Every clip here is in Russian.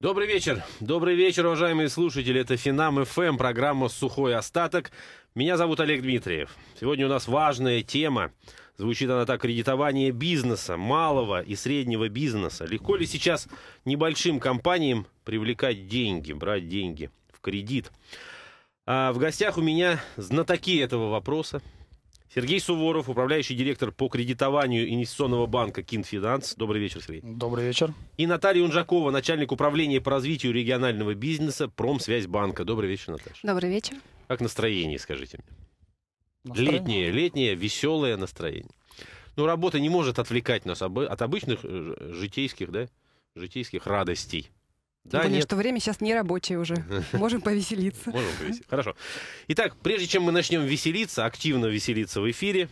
Добрый вечер. Добрый вечер, уважаемые слушатели. Это Финам ФМ, эм», программа «Сухой остаток». Меня зовут Олег Дмитриев. Сегодня у нас важная тема. Звучит она так, кредитование бизнеса, малого и среднего бизнеса. Легко ли сейчас небольшим компаниям привлекать деньги, брать деньги в кредит? А в гостях у меня знатоки этого вопроса, Сергей Суворов, управляющий директор по кредитованию инвестиционного банка «Кинфинанс». Добрый вечер, Сергей. Добрый вечер. И Наталья Унжакова, начальник управления по развитию регионального бизнеса «Промсвязьбанка». Добрый вечер, Наташа. Добрый вечер. Как настроение, скажите мне? Настроение. Летнее, летнее, веселое настроение. Ну, работа не может отвлекать нас от обычных э, житейских, да, житейских радостей. Да, более, нет. что время сейчас не рабочее уже. Можем повеселиться. Можем повеселиться. Хорошо. Итак, прежде чем мы начнем веселиться, активно веселиться в эфире,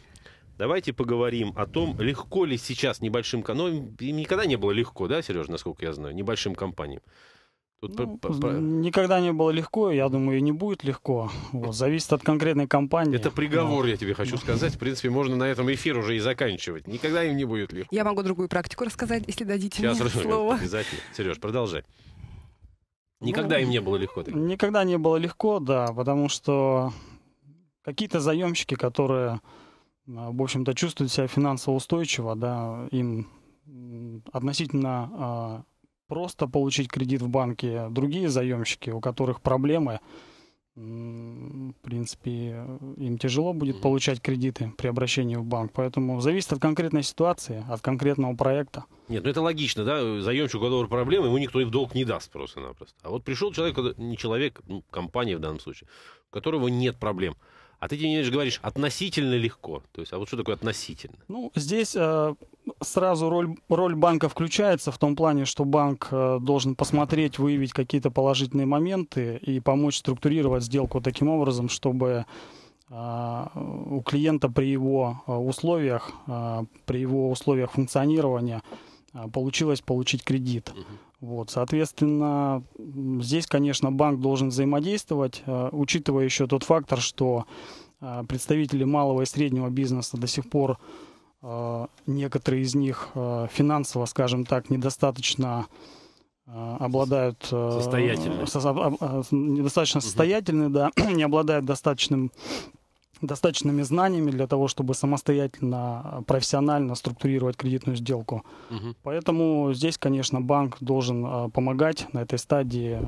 давайте поговорим о том, легко ли сейчас небольшим... Ну, никогда не было легко, да, Сережа, насколько я знаю, небольшим компаниям. Тут ну, по, по... Никогда не было легко, я думаю, и не будет легко. Вот, зависит от конкретной компании. Это приговор, Но... я тебе хочу сказать. В принципе, можно на этом эфир уже и заканчивать. Никогда им не будет легко. Я могу другую практику рассказать, если дадите Сейчас мне слово. Обязательно. Сереж, продолжай. Никогда ну, им не было легко. Так. Никогда не было легко, да, потому что какие-то заемщики, которые, а, в общем-то, чувствуют себя финансово устойчиво, да, им относительно а, просто получить кредит в банке, другие заемщики, у которых проблемы, в принципе, э, им тяжело будет получать кредиты при обращении в банк. Поэтому зависит от конкретной ситуации, от конкретного проекта. Нет, ну это логично, да, э, заемщик, у которого проблемы, ему никто и в долг не даст просто-напросто. А вот пришел человек, не человек, ну, компания в данном случае, у которого нет проблем – а ты, Денис, говоришь относительно легко. То есть, а вот что такое относительно? Ну, здесь э, сразу роль, роль банка включается в том плане, что банк э, должен посмотреть, выявить какие-то положительные моменты и помочь структурировать сделку таким образом, чтобы э, у клиента при его э, условиях, э, при его условиях функционирования получилось получить кредит. Uh-huh. Вот, соответственно, здесь, конечно, банк должен взаимодействовать, э, учитывая еще тот фактор, что э, представители малого и среднего бизнеса до сих пор э, некоторые из них финансово, скажем так, недостаточно обладают состоятельны. недостаточно состоятельны, да, не обладают достаточным достаточными знаниями для того, чтобы самостоятельно, а, профессионально структурировать кредитную сделку. Угу. Поэтому здесь, конечно, банк должен а, помогать на этой стадии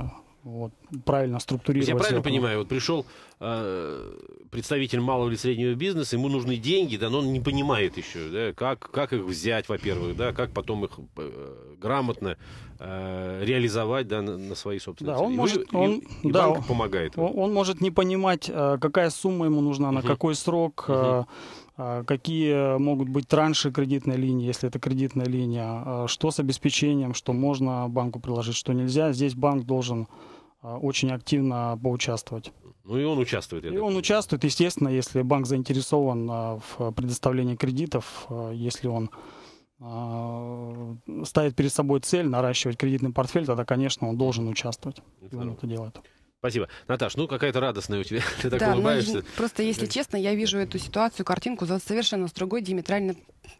вот, правильно структурировать. Я правильно понимаю, вот пришел э, представитель малого или среднего бизнеса, ему нужны деньги, да, но он не понимает еще, да, как, как их взять, во-первых, да, как потом их э, грамотно э, реализовать, да, на, на свои собственные да, цели. Он и может, вы, он, и, и да, банк помогает. Он, он может не понимать, э, какая сумма ему нужна, на угу. какой срок, угу. А, какие могут быть транши кредитной линии, если это кредитная линия, а, что с обеспечением, что можно банку приложить, что нельзя. Здесь банк должен а, очень активно поучаствовать. Ну и он участвует. И он участвует, естественно, если банк заинтересован в предоставлении кредитов, если он ставит перед собой цель наращивать кредитный портфель, тогда, конечно, он должен участвовать. И он это делает. Спасибо. Наташ, ну какая-то радостная у тебя. Ты так да, ну, ну, улыбаешься. Ну, просто, если честно, я вижу эту ситуацию, картинку совершенно с другой диаметрально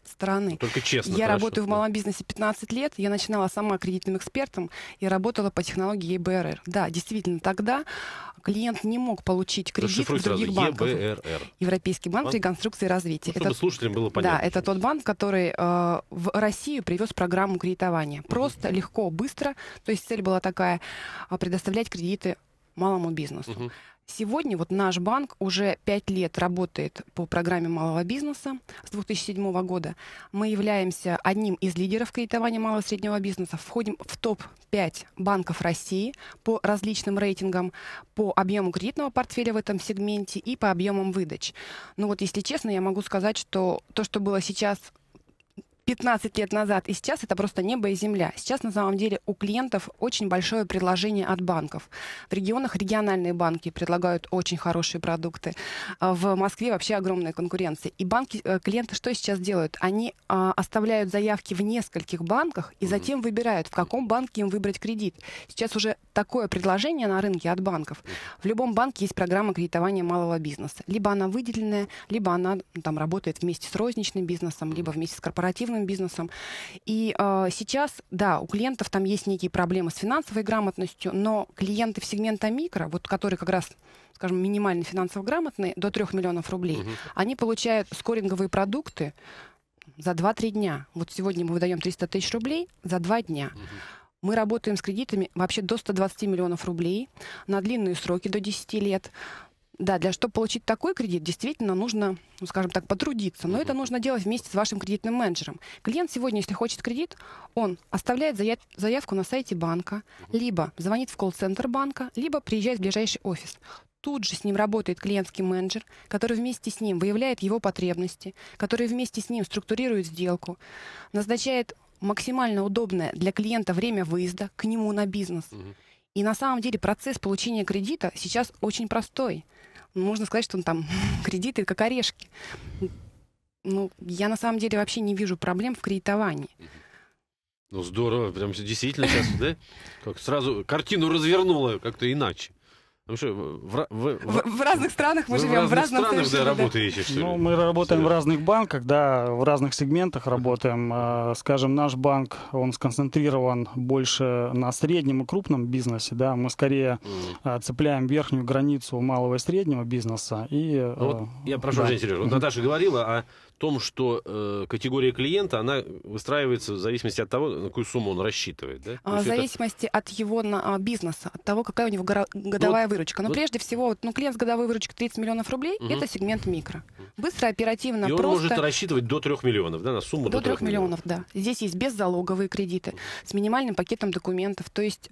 стороны. Ну, только честно. Я хорошо, работаю в малом бизнесе 15 лет. Я начинала сама кредитным экспертом и работала по технологии ЕБРР. Да, действительно, тогда клиент не мог получить кредит в других сразу. банков. ЕБРР. Европейский банк, банк реконструкции и развития. Ну, это, слушателям было понятно. Да, это тот банк, который э, в Россию привез программу кредитования. Просто, mm-hmm. легко, быстро. То есть цель была такая, а, предоставлять кредиты малому бизнесу. Угу. Сегодня вот наш банк уже пять лет работает по программе малого бизнеса с 2007 года. Мы являемся одним из лидеров кредитования малого и среднего бизнеса. Входим в топ-5 банков России по различным рейтингам, по объему кредитного портфеля в этом сегменте и по объемам выдач. Ну вот, если честно, я могу сказать, что то, что было сейчас 15 лет назад и сейчас это просто небо и земля. Сейчас на самом деле у клиентов очень большое предложение от банков. В регионах региональные банки предлагают очень хорошие продукты. А в Москве вообще огромная конкуренция. И банки, э, клиенты что сейчас делают? Они а, оставляют заявки в нескольких банках и затем выбирают, в каком банке им выбрать кредит. Сейчас уже такое предложение на рынке от банков. В любом банке есть программа кредитования малого бизнеса. Либо она выделенная, либо она ну, там работает вместе с розничным бизнесом, либо вместе с корпоративным креативным бизнесом. И э, сейчас, да, у клиентов там есть некие проблемы с финансовой грамотностью, но клиенты в сегмента микро, вот которые как раз скажем, минимально финансово грамотные, до 3 миллионов рублей, угу. они получают скоринговые продукты за 2-3 дня. Вот сегодня мы выдаем 300 тысяч рублей за 2 дня. Угу. Мы работаем с кредитами вообще до 120 миллионов рублей на длинные сроки, до 10 лет. Да, для чтобы получить такой кредит, действительно нужно, ну, скажем так, потрудиться. Но uh-huh. это нужно делать вместе с вашим кредитным менеджером. Клиент сегодня, если хочет кредит, он оставляет заяв- заявку на сайте банка, uh-huh. либо звонит в колл-центр банка, либо приезжает в ближайший офис. Тут же с ним работает клиентский менеджер, который вместе с ним выявляет его потребности, который вместе с ним структурирует сделку, назначает максимально удобное для клиента время выезда к нему на бизнес. Uh-huh. И на самом деле процесс получения кредита сейчас очень простой – ну, можно сказать, что он там кредиты как орешки. Ну, я на самом деле вообще не вижу проблем в кредитовании. Ну, здорово, прям действительно сейчас, да? Как сразу картину развернула как-то иначе. Потому ну что в, в, в, в разных странах мы живем, в разных странах, да, работаете, что ли? Ну, мы работаем Серьезно? в разных банках, да, в разных сегментах работаем. А, скажем, наш банк, он сконцентрирован больше на среднем и крупном бизнесе, да, мы скорее mm. цепляем верхнюю границу малого и среднего бизнеса. И, ну вот, э, я прошу, да. Женя Сережа, вот Наташа говорила о а том, что э, категория клиента, она выстраивается в зависимости от того, на какую сумму он рассчитывает. Да? А, в зависимости это... от его на, а, бизнеса, от того, какая у него горо... годовая ну, выручка. Но вот... прежде всего, вот ну, клиент с годовой выручкой 30 миллионов рублей угу. это сегмент микро. Быстро, оперативно, И просто... он может рассчитывать до 3 миллионов, да, на сумму до, до 3, 3 миллионов. миллионов, да. Здесь есть беззалоговые кредиты с минимальным пакетом документов. То есть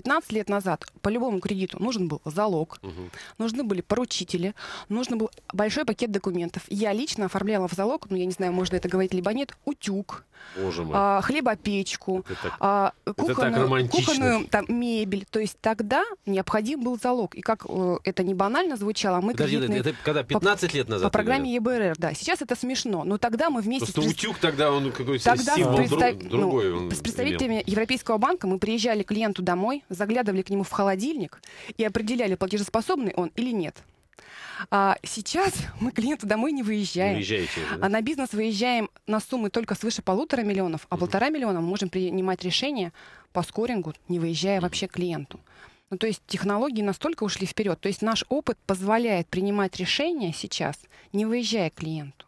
15 лет назад по любому кредиту нужен был залог, угу. нужны были поручители, нужен был большой пакет документов. Я лично оформляла в залог, ну я не знаю, можно это говорить либо нет, утюг, Боже мой. А, хлебопечку, так, а, кухонную, кухонную там, мебель. То есть тогда необходим был залог. И как э, это не банально звучало, мы Подожди, кредитные... Это когда 15 по, лет назад? По программе ЕБРР, да. Сейчас это смешно, но тогда мы вместе... Просто с... утюг тогда он какой-то тогда символ представ... другой. Ну, с представителями имел. Европейского банка мы приезжали к клиенту домой, заглядывали к нему в холодильник и определяли, платежеспособный он или нет. А сейчас мы клиенту домой не выезжаем. Не да? А на бизнес выезжаем на суммы только свыше полутора миллионов, а угу. полтора миллиона мы можем принимать решение по скорингу, не выезжая угу. вообще клиенту. Ну, то есть технологии настолько ушли вперед. То есть наш опыт позволяет принимать решения сейчас, не выезжая к клиенту.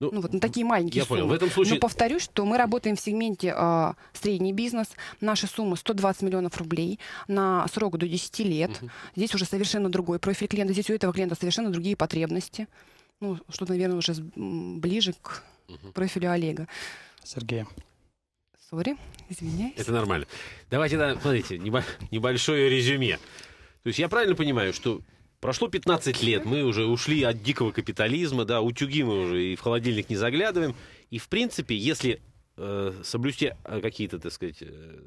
Ну, ну вот на такие маленькие я суммы. Понял. В этом случае... Но повторюсь, что мы работаем в сегменте э, средний бизнес. Наша сумма 120 миллионов рублей на срок до 10 лет. Угу. Здесь уже совершенно другой профиль клиента. Здесь у этого клиента совершенно другие потребности. Ну, что, наверное, уже ближе к угу. профилю Олега. Сергей. Сори, извиняюсь. Это нормально. Давайте, смотрите, небольшое резюме. То есть я правильно понимаю, что Прошло 15 лет, мы уже ушли от дикого капитализма, да, утюги мы уже и в холодильник не заглядываем. И, в принципе, если э, соблюсти э, какие-то, так сказать, э,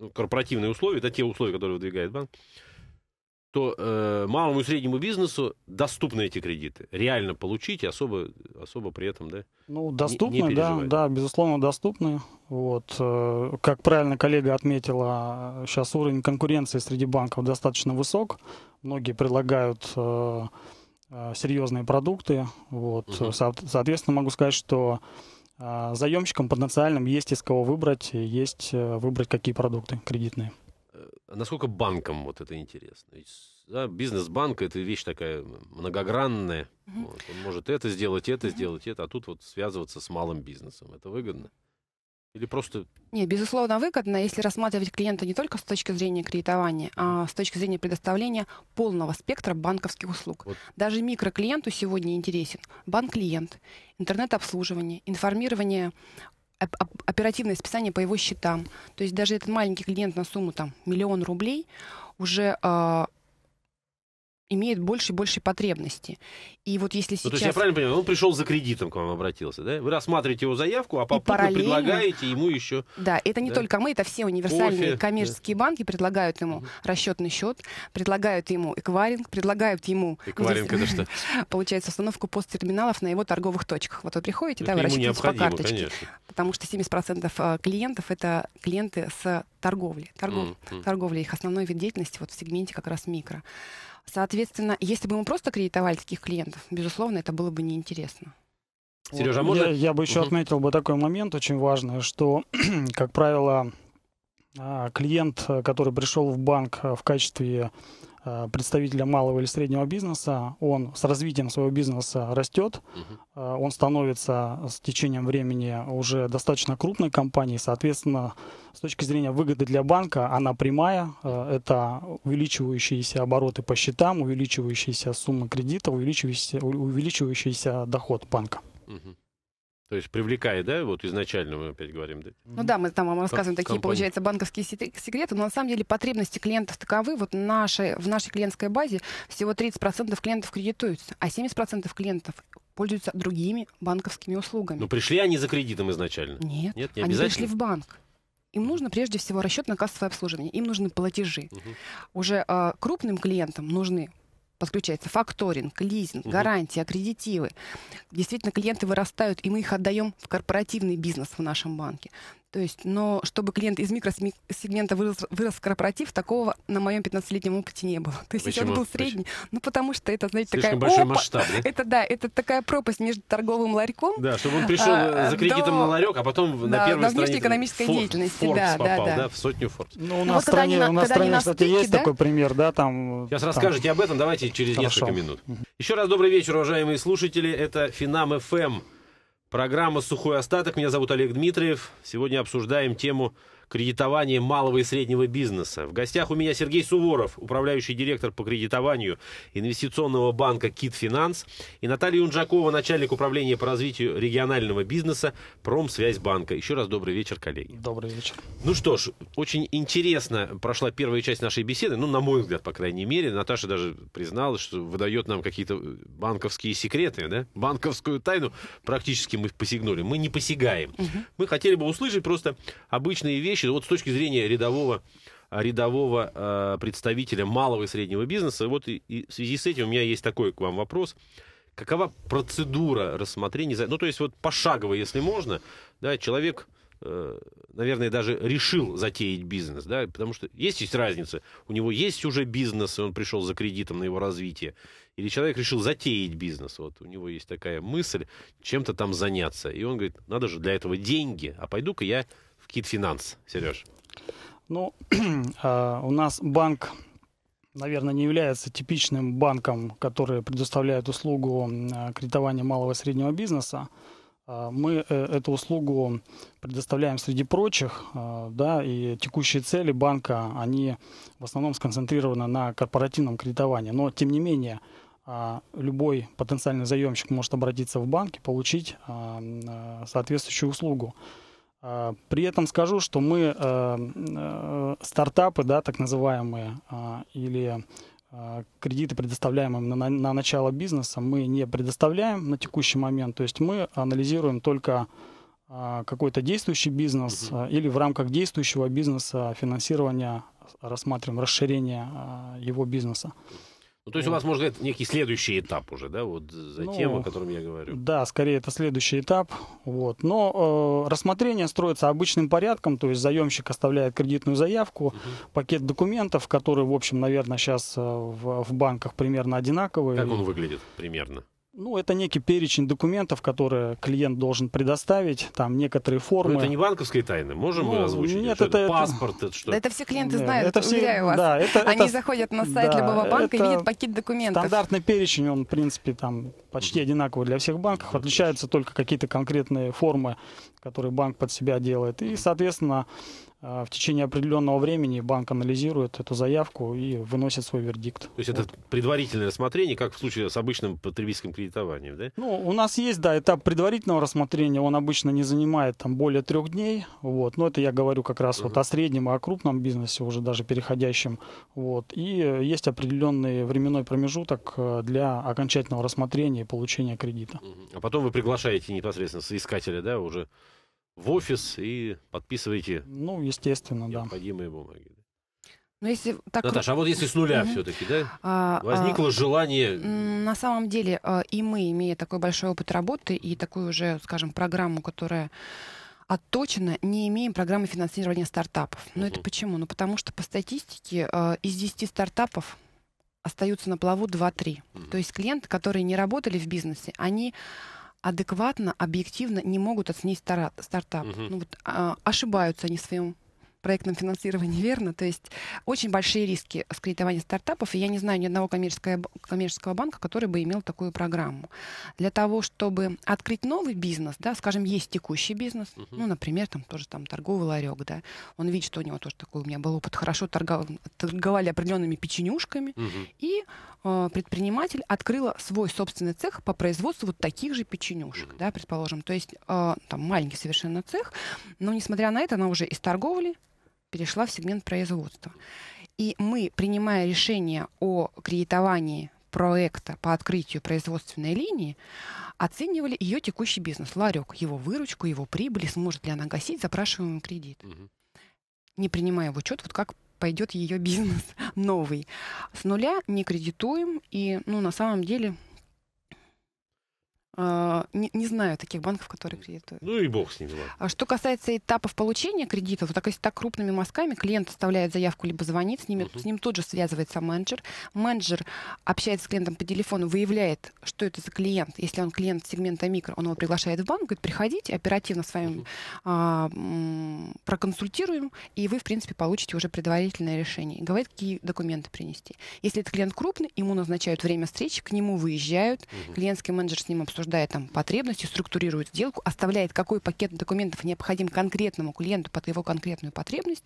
ну, корпоративные условия, да, те условия, которые выдвигает банк, что э, малому и среднему бизнесу доступны эти кредиты. Реально получить и особо, особо при этом, да? Ну, доступны, не, не да, да, безусловно, доступны. Вот. Э, как правильно коллега отметила, сейчас уровень конкуренции среди банков достаточно высок. Многие предлагают э, э серьезные продукты. Вот. Угу. Со- соответственно, могу сказать, что э, заемщикам потенциальным есть из кого выбрать, есть э, выбрать какие продукты кредитные э, насколько банкам вот это интересно? Ведь да, бизнес-банк это вещь такая многогранная. Вот, он может это сделать, это сделать, это, а тут вот связываться с малым бизнесом. Это выгодно? Или просто... Нет, безусловно, выгодно, если рассматривать клиента не только с точки зрения кредитования, а с точки зрения предоставления полного спектра банковских услуг. Вот. Даже микроклиенту сегодня интересен банк-клиент, интернет-обслуживание, информирование оперативное списание по его счетам. То есть даже этот маленький клиент на сумму там миллион рублей уже э, имеет больше и больше потребности. И вот если сейчас... Ну, то есть я правильно понимаю, он пришел за кредитом к вам обратился, да? Вы рассматриваете его заявку, а по параллельно... предлагаете ему еще... Да, это не да? только мы, это все универсальные Кофе, коммерческие да. банки предлагают ему расчетный счет, предлагают ему эквайринг, предлагают ему... Эквайринг здесь, это что? Получается, установку посттерминалов на его торговых точках. Вот вы приходите, это ну, да, вы рассчитываете по карточке. Конечно. Потому что 70% а, клиентов — это клиенты с торговли. Торгов... Mm-hmm. Торговля — их основной вид деятельности вот в сегменте как раз микро. Соответственно, если бы мы просто кредитовали таких клиентов, безусловно, это было бы неинтересно. Сережа, вот. А можно? Я, я бы еще угу. отметил бы такой момент очень важный, что, как правило, а, клиент, который пришел в банк в качестве Э, представителя малого или среднего бизнеса, он с развитием своего бизнеса растет, э, он становится с течением времени уже достаточно крупной компанией, соответственно, с точки зрения выгоды для банка, она прямая, э, это увеличивающиеся обороты по счетам, увеличивающиеся суммы кредита, увеличивающийся, увеличивающийся доход банка. Угу. То есть привлекая, да, вот изначально мы опять говорим. Да? Ну да, мы там вам рассказываем такие, компания. получается, банковские секреты, но на самом деле потребности клиентов таковы. Вот наши, в нашей клиентской базе всего 30% клиентов кредитуются, а 70% клиентов пользуются другими банковскими услугами. Но пришли они за кредитом изначально? Нет, Нет не они пришли в банк. Им нужно прежде всего расчетно-кассовое обслуживание, им нужны платежи. Угу. Уже э, крупным клиентам нужны подключается факторинг, лизинг, угу. гарантии, аккредитивы. Действительно, клиенты вырастают, и мы их отдаем в корпоративный бизнес в нашем банке. То есть, но чтобы клиент из микросегмента вырос, вырос в корпоратив, такого на моем 15-летнем опыте не было. То есть, Почему? он был средний, Почему? ну потому что это, знаете, Слишком такая большой опа, масштаб, да? Это да, это такая пропасть между торговым ларьком. Да, чтобы он пришел а, э, за кредитом до, на ларек, а потом да, на первой до странице экономической деятельности, Forbes да, попал, да, да. да, в сотню Forbes. Ну, у ну, нас в стране, у нас стране, кстати, есть такой пример, да, там. Э, Сейчас расскажете об этом, давайте через несколько минут. Еще раз добрый вечер, уважаемые слушатели. Это Финам ФМ. Программа «Сухой остаток». Меня зовут Олег Дмитриев. Сегодня обсуждаем тему кредитовании малого и среднего бизнеса. В гостях у меня Сергей Суворов, управляющий директор по кредитованию инвестиционного банка «Кит Финанс», и Наталья Унжакова, начальник управления по развитию регионального бизнеса «Промсвязьбанка». Еще раз добрый вечер, коллеги. Добрый вечер. Ну что ж, очень интересно прошла первая часть нашей беседы, ну, на мой взгляд, по крайней мере. Наташа даже призналась, что выдает нам какие-то э, банковские секреты, да? банковскую тайну. Практически мы посягнули. Мы не посягаем. Угу. Мы хотели бы услышать просто обычные вещи, вещи. Ну, вот с точки зрения рядового а, рядового э, представителя малого и среднего бизнеса. Вот и, и в связи с этим у меня есть такой к вам вопрос. Какова процедура рассмотрения? Ну, то есть вот пошагово, если можно, да, человек э, наверное, даже решил затеять бизнес, да, потому что есть есть разница. У него есть уже бизнес, и он пришел за кредитом на его развитие. Или человек решил затеять бизнес, вот у него есть такая мысль, чем-то там заняться. И он говорит, надо же для этого деньги, а пойду-ка я Кит Финанс, Сереж? Ну, а, у нас банк наверное, не является типичным банком, который предоставляет услугу а, кредитования малого и среднего бизнеса. А, мы э, эту услугу предоставляем среди прочих, да, и текущие цели банка, они в основном сконцентрированы на корпоративном кредитовании. Но, тем не менее, любой потенциальный заемщик может обратиться в банк и получить соответствующую услугу. А, при этом скажу, что мы э, э, стартапы, да, так называемые, а, или а, кредиты, предоставляемые на, на начало бизнеса, мы не предоставляем на текущий момент. То есть мы анализируем только какой-то действующий бизнес mm или в рамках действующего бизнеса финансирования рассматриваем расширение его бизнеса. Ну, то есть у вас, может быть, некий следующий этап уже, да, вот за ну, тем, о котором я говорю. Да, скорее это следующий этап. Вот. Но э, рассмотрение строится обычным порядком, то есть заемщик оставляет кредитную заявку, угу. пакет документов, которые, в общем, наверное, сейчас э, в, в банках примерно одинаковые. Как он выглядит примерно? Ну, это некий перечень документов, которые клиент должен предоставить, там некоторые формы. Но это не банковские тайны, можем ну, мы озвучить? Нет, это, это паспорт, это что? это все клиенты знают, это все, уверяю вас. Да, это, Они это, заходят на сайт да, любого банка и видят пакет документов. Стандартный перечень, он, в принципе, там почти одинаковый для всех банков. Отличаются только какие-то конкретные формы, которые банк под себя делает. И, соответственно, а, в течение определенного времени банк анализирует эту заявку и выносит свой вердикт. То есть вот. это предварительное рассмотрение, как в случае с обычным потребительским кредитованием, да? Ну, у нас есть, да, этап предварительного рассмотрения, он обычно не занимает там более трех дней, вот, но это я говорю как раз uh-huh. вот о среднем и о крупном бизнесе, уже даже переходящем, вот, и есть определенный временной промежуток э, для окончательного рассмотрения и получения кредита. Uh-huh. А потом вы приглашаете непосредственно соискателя, да, уже в офис и подписываете Ну, естественно, да. необходимые бумаги. Но ну, если так... Наташа, а вот если с нуля Мгм. все-таки, да? а, Возникло а, желание... На самом деле а, и мы, имея такой большой опыт работы и такую уже, скажем, программу, которая отточена, не имеем программы финансирования стартапов. Но ну, это почему? Ну потому что по статистике а, из 10 стартапов остаются на плаву 2-3. Мгм. То есть клиенты, которые не работали в бизнесе, они адекватно, объективно не могут оценить старт стартап. Угу. Ну, вот, а, ошибаются они в своем проектном финансировании верно. То есть очень большие риски с кредитования стартапов, и я не знаю ни одного коммерческого, коммерческого банка, который бы имел такую программу. Для того, чтобы открыть новый бизнес, да, скажем, есть текущий бизнес, uh-huh. ну, например, там тоже там торговый ларек, да, он видит, что у него тоже такой у меня был опыт, хорошо торгов... торговали определенными печенюшками, uh-huh. и э, предприниматель открыл свой собственный цех по производству вот таких же печенюшек, uh-huh. да, предположим. То есть э, там маленький совершенно цех, но несмотря на это, она уже из торговли перешла в сегмент производства. И мы, принимая решение о кредитовании проекта по открытию производственной линии, оценивали ее текущий бизнес, ларек, его выручку, его прибыль, сможет ли она гасить запрашиваемый кредит. Угу. Не принимая в учет, вот как пойдет ее бизнес новый. С нуля не кредитуем, и ну, на самом деле а, не, не знаю таких банков, которые кредитуют. Ну и бог с ними. Ладно. А что касается этапов получения кредитов, то так, если так крупными мазками клиент оставляет заявку либо звонит, с, ними, uh-huh. с ним тут же связывается менеджер. Менеджер общается с клиентом по телефону, выявляет, что это за клиент. Если он клиент сегмента микро, он его приглашает в банк, говорит, приходите, оперативно с вами uh-huh. а, проконсультируем, и вы, в принципе, получите уже предварительное решение. И говорит, какие документы принести. Если этот клиент крупный, ему назначают время встречи, к нему выезжают, uh-huh. клиентский менеджер с ним обсуждает обсуждает там потребности, структурирует сделку, оставляет, какой пакет документов необходим конкретному клиенту под его конкретную потребность,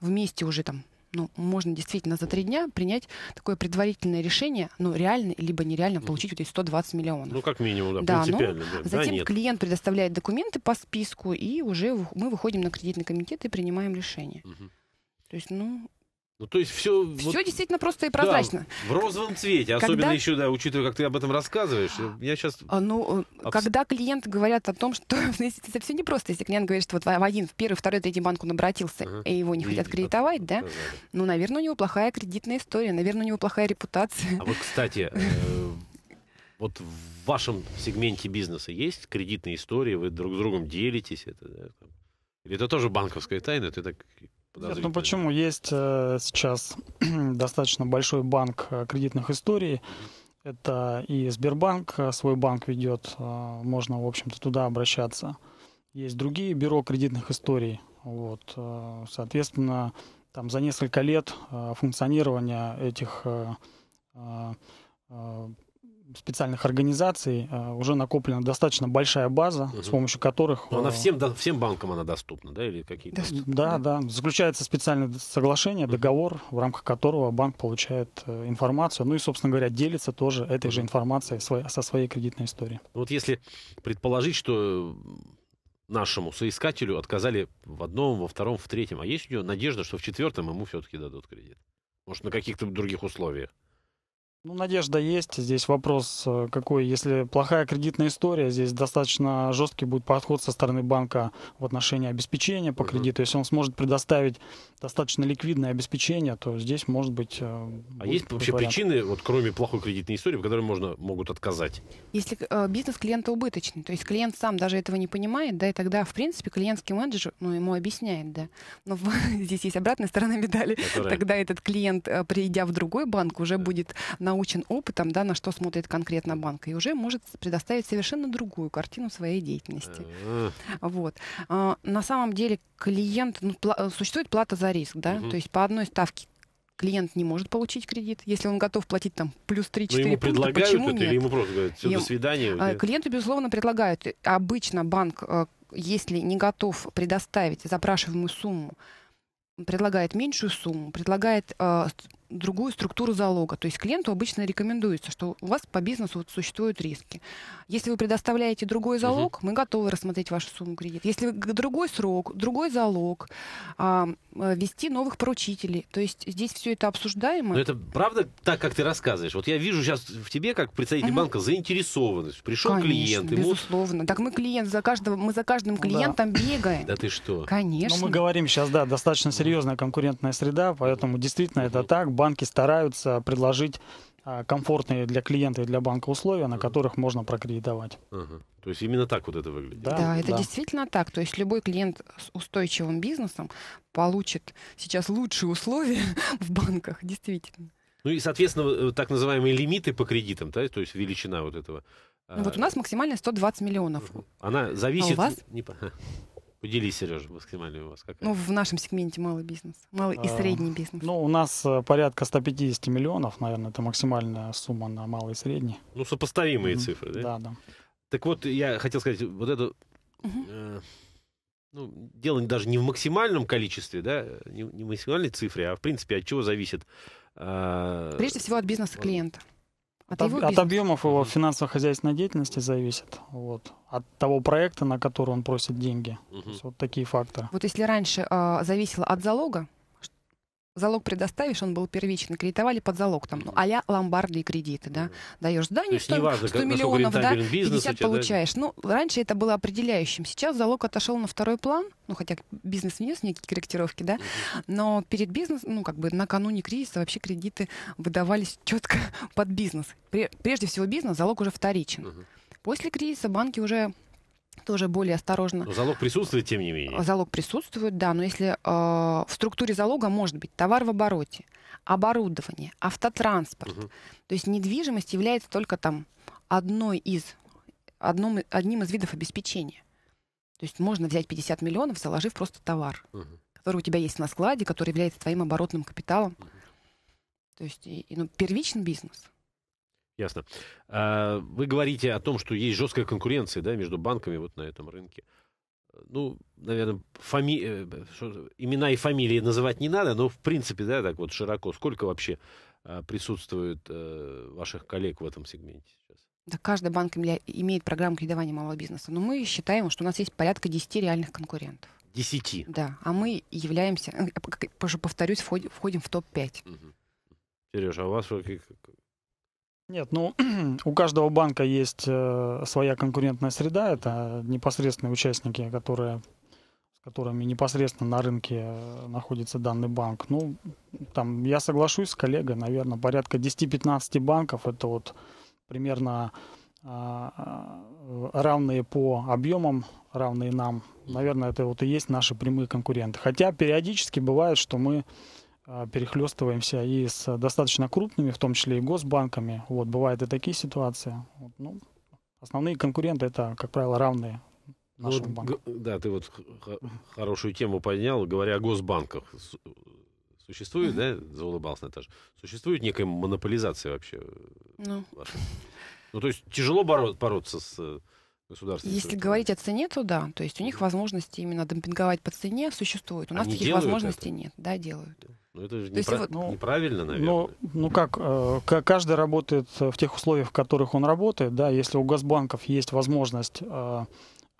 вместе уже там ну, можно действительно за три дня принять такое предварительное решение, ну, реально, либо нереально получить вот эти 120 миллионов. Ну, как минимум, да, да ну, принципиально. Ну, да, затем да, клиент предоставляет документы по списку, и уже мы выходим на кредитный комитет и принимаем решение. Угу. То есть, ну, ну, то есть все... Все вот, действительно просто и прозрачно. Да, в розовом цвете, когда... особенно еще, да, учитывая, как ты об этом рассказываешь. Я сейчас... А, ну, э, Абс... когда клиент говорят о том, что ну, это все непросто, если клиент говорит, что вот в один, в первый, второй, третий банк он обратился, ага. и его не и хотят кредитовать, да? да, Ну, наверное, у него плохая кредитная история, наверное, у него плохая репутация. А вот, кстати, э, вот в вашем сегменте бизнеса есть кредитные истории, вы друг с другом делитесь, это, да? Или это тоже банковская тайна, ты так нет, ну почему? Есть э, сейчас достаточно большой банк э, кредитных историй. Это и Сбербанк э, свой банк ведет, можно, в общем-то, туда обращаться. Есть другие бюро кредитных историй. Вот, соответственно, там за несколько лет функционирования этих специальных организаций а, уже накоплена достаточно большая база, угу. с помощью которых... Но она а, всем, да, всем банкам она доступна, да, или какие-то... Да, да, да. Заключается специальное соглашение, договор, в рамках которого банк получает э, информацию, ну и, собственно говоря, делится тоже этой угу. же информацией со своей кредитной историей. Ну вот если предположить, что нашему соискателю отказали в одном, во втором, в третьем, а есть у него надежда, что в четвертом ему все-таки дадут кредит? Может, на каких-то других условиях? Ну, надежда есть. Здесь вопрос э, какой. Если плохая кредитная история, здесь достаточно жесткий будет подход со стороны банка в отношении обеспечения по кредиту. Если он сможет предоставить достаточно ликвидное обеспечение, то здесь может быть... Э, а есть вообще вариант. причины, вот кроме плохой кредитной истории, в которой можно, могут отказать? Если э, бизнес клиента убыточный, то есть клиент сам даже этого не понимает, да, и тогда, в принципе, клиентский менеджер, ну, ему объясняет, да. Но здесь есть обратная сторона медали. Которая... Тогда этот клиент, э, придя в другой банк, уже да. будет на научен опытом, да, на что смотрит конкретно банк, и уже может предоставить совершенно другую картину своей деятельности. Э. вот. А, на самом деле клиент, ну, пла- э, существует плата за риск, да, то есть по одной ставке клиент не может получить кредит, если он готов платить там плюс 3-4 ну, пункта. ему предлагают почему это нет? или ему просто говорят, все, ему... до свидания? Или... А, клиенту, безусловно, предлагают. Обычно банк, э, если не готов предоставить запрашиваемую сумму, предлагает меньшую сумму, предлагает другую структуру залога. То есть клиенту обычно рекомендуется, что у вас по бизнесу вот существуют риски. Если вы предоставляете другой залог, угу. мы готовы рассмотреть вашу сумму кредита. Если другой срок, другой залог, а, э, вести новых поручителей. То есть здесь все это обсуждаемо. Но это правда так, как ты рассказываешь? Вот я вижу сейчас в тебе, как представитель угу. банка, заинтересованность. Пришел Конечно, клиент. Ему... безусловно. Так мы клиент за каждого, мы за каждым клиентом да. бегаем. Да ты что? Конечно. Но ну, мы говорим сейчас, да, достаточно серьезная конкурентная среда, поэтому действительно это так банки стараются предложить а, комфортные для клиента и для банка условия, на которых можно прокредитовать. Ага. То есть именно так вот это выглядит. Да, да это да. действительно так. То есть любой клиент с устойчивым бизнесом получит сейчас лучшие условия в банках, действительно. Ну и, соответственно, э, так называемые лимиты по кредитам, да, то есть величина вот этого. Ну, вот а, у нас максимально 120 миллионов. Она зависит... А у вас? Поделись, Сережа, максимально у вас какая? Ну, в нашем сегменте малый бизнес, малый и э, средний бизнес. Ну, у нас э, порядка 150 миллионов, наверное, это максимальная сумма на малый и средний. Ну, сопоставимые mm-hmm. цифры, да? Да, да. Так вот, я хотел сказать, вот это... Э, ну, дело даже не в максимальном количестве, да, не, не в максимальной цифре, а в принципе от чего зависит а, Прежде всего от бизнеса клиента. От, от, от объемов его финансово-хозяйственной деятельности зависит. Вот. От того проекта, на который он просит деньги. Угу. То есть вот такие факторы. Вот если раньше э, зависело от залога, залог предоставишь, он был первичный, кредитовали под залог там, ну, а-ля и кредиты, да, даешь здание 100, важно, 100 миллионов, да, 50 тебя, получаешь. Да? Ну, раньше это было определяющим, сейчас залог отошел на второй план, ну, хотя бизнес внес некие корректировки, да, но перед бизнесом, ну, как бы накануне кризиса вообще кредиты выдавались четко под бизнес. Прежде всего бизнес, залог уже вторичен. После кризиса банки уже тоже более осторожно. Но залог присутствует, тем не менее. Залог присутствует, да, но если э, в структуре залога может быть товар в обороте, оборудование, автотранспорт, угу. то есть недвижимость является только там одной из, одном, одним из видов обеспечения. То есть можно взять 50 миллионов, заложив просто товар, угу. который у тебя есть на складе, который является твоим оборотным капиталом. Угу. То есть и, и, ну, первичный бизнес – Ясно. А, вы говорите о том, что есть жесткая конкуренция да, между банками вот на этом рынке. Э, ну, наверное, фами... Э, имена и фамилии называть не надо, но в принципе, да, так вот широко. Сколько вообще а, присутствует э, ваших коллег в этом сегменте сейчас? Да, каждый банк имеет программу кредитования малого бизнеса, но мы считаем, что у нас есть порядка 10 реальных конкурентов. 10. Да, а мы являемся, уже повторюсь, входим в топ-5. Угу. Сережа, а у вас нет, ну у каждого банка есть э, своя конкурентная среда, это непосредственные участники, которые, с которыми непосредственно на рынке э, находится данный банк. Ну, там я соглашусь с коллегой, наверное, порядка 10-15 банков, это вот примерно а, а, равные по объемам, равные нам. Наверное, это вот и есть наши прямые конкуренты. Хотя периодически бывает, что мы а, перехлестываемся и с достаточно крупными, в том числе и госбанками. Вот, бывают и такие ситуации. Вот, ну, основные конкуренты это, как правило, равные ну нашим вот, банку. Да, ты вот хорошую тему поднял, говоря о госбанках. Существует, mm-hmm. да, заулыбалась Наташа, существует некая монополизация вообще? Ну. Ну, то есть тяжело боро- бороться с государственные. Если говорить о цене, то да. То есть у них возможности именно демпинговать по цене существует. У нас Они таких возможностей это? нет. Да, делают. Ну, это же непра- вот, ну, неправильно, ну, наверное. Ну, ну как, э, каждый работает э, в тех условиях, в которых он работает. Да, если у газбанков есть возможность э,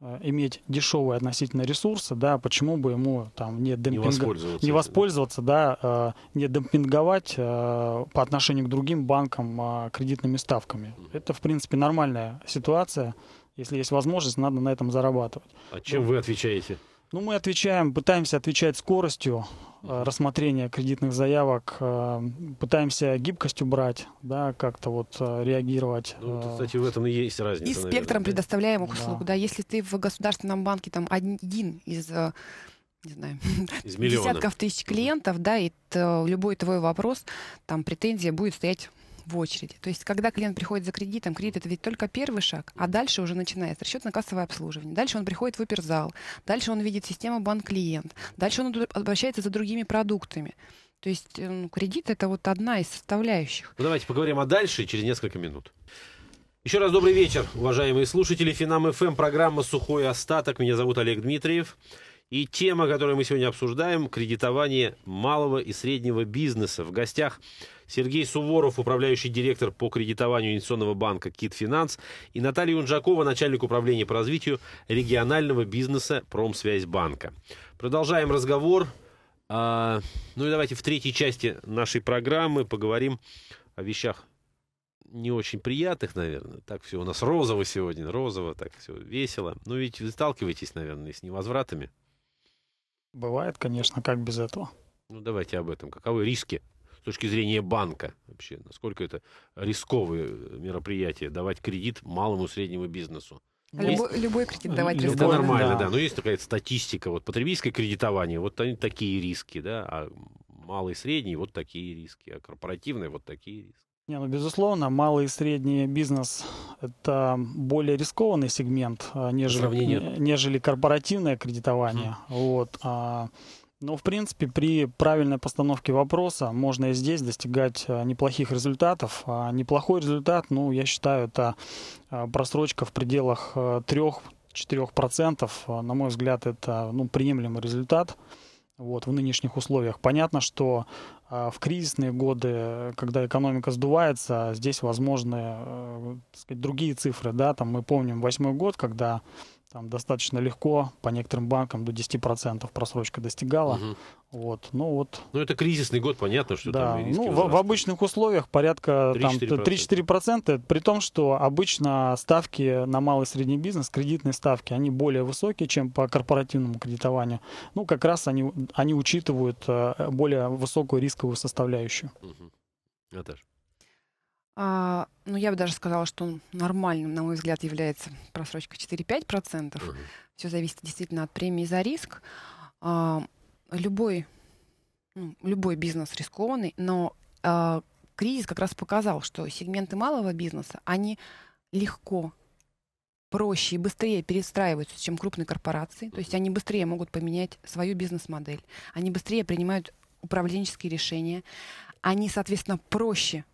э иметь дешевые относительно ресурсы, да, почему бы ему там не, демпинг... не воспользоваться, не воспользоваться да, да э, не демпинговать э, по отношению к другим банкам э, кредитными ставками. Это, в принципе, нормальная ситуация если есть возможность, надо на этом зарабатывать. А чем да. вы отвечаете? Ну, мы отвечаем, пытаемся отвечать скоростью э, рассмотрения кредитных заявок, э, пытаемся гибкостью брать, да, как-то вот э, реагировать. Ну, это, кстати, в этом и есть разница. И наверное, спектром да? предоставляемых услуг, да. да. Если ты в государственном банке там один из э, не знаю, из миллиона. десятков тысяч клиентов, да, и то, любой твой вопрос, там претензия будет стоять в очереди. То есть, когда клиент приходит за кредитом, кредит это ведь только первый шаг, а дальше уже начинается расчетно-кассовое обслуживание. Дальше он приходит в оперзал, дальше он видит систему банк-клиент, дальше он обращается за другими продуктами. То есть э, ну, кредит это вот одна из составляющих. Ну, давайте поговорим о дальше через несколько минут. Еще раз добрый вечер, уважаемые слушатели. Финам ФМ, программа «Сухой остаток». Меня зовут Олег Дмитриев. И тема, которую мы сегодня обсуждаем, кредитование малого и среднего бизнеса. В гостях Сергей Суворов, управляющий директор по кредитованию инвестиционного банка Китфинанс и Наталья Унжакова, начальник управления по развитию регионального бизнеса «Промсвязьбанка». Продолжаем разговор. А, ну и давайте в третьей части нашей программы поговорим о вещах не очень приятных, наверное. Так все у нас розово сегодня, розово, так все весело. Но ну ведь вы сталкиваетесь, наверное, с невозвратами. Бывает, конечно, как без этого. Ну давайте об этом. Каковы риски с точки зрения банка вообще? Насколько это рисковые э, мероприятия давать кредит малому среднему бизнесу? Любой, любой кредит давать рисковый. Это нормально, да. да. Но ну, есть такая статистика. Вот потребительское кредитование, вот они такие риски, да, а малый и средний вот такие риски, а корпоративные вот такие риски. Не, ну, безусловно, малый и средний бизнес – это более рискованный сегмент, а, нежели, нежели корпоративное кредитование. Mm. Вот. А но, в принципе, при правильной постановке вопроса можно и здесь достигать э, неплохих результатов. А неплохой результат, ну, я считаю, это э, просрочка в пределах 3-4%. Э, на мой взгляд, это ну, приемлемый результат вот, в нынешних условиях. Понятно, что в кризисные годы, когда экономика сдувается, здесь возможны сказать, другие цифры. Да? Там мы помним восьмой год, когда там достаточно легко, по некоторым банкам до 10% просрочка достигала. Угу. Вот, ну вот. Ну это кризисный год, понятно, что да, там ну, в, в обычных условиях порядка 3-4%, при том, что обычно ставки на малый и средний бизнес, кредитные ставки, они более высокие, чем по корпоративному кредитованию. Ну как раз они, они учитывают э, более высокую рисковую составляющую. Угу. А, ну, я бы даже сказала, что нормальным, на мой взгляд, является просрочка 4-5%. Угу. Все зависит действительно от премии за риск. А, любой, ну, любой бизнес рискованный, но а, кризис как раз показал, что сегменты малого бизнеса, они легко проще и быстрее перестраиваются, чем крупные корпорации. То есть они быстрее могут поменять свою бизнес-модель. Они быстрее принимают управленческие решения. Они, соответственно, проще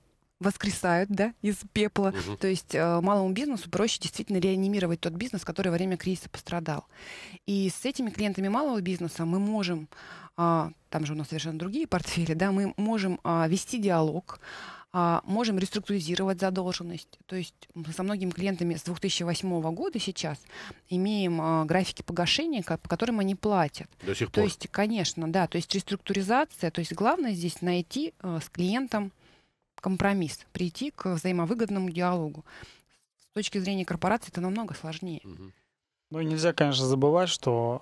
воскресают, да, из пепла. Угу. То есть э, малому бизнесу проще действительно реанимировать тот бизнес, который во время кризиса пострадал. И с этими клиентами малого бизнеса мы можем, э, там же у нас совершенно другие портфели, да, мы можем э, вести диалог, а, можем реструктуризировать задолженность. То есть мы со многими клиентами с 2008 года сейчас имеем а, графики погашения, как, по которым они платят. До сих то пор. То есть, конечно, да. То есть реструктуризация. То есть главное здесь найти а, с клиентом компромисс, прийти к взаимовыгодному диалогу. С точки зрения корпорации это намного сложнее. Ну и нельзя, конечно, забывать, что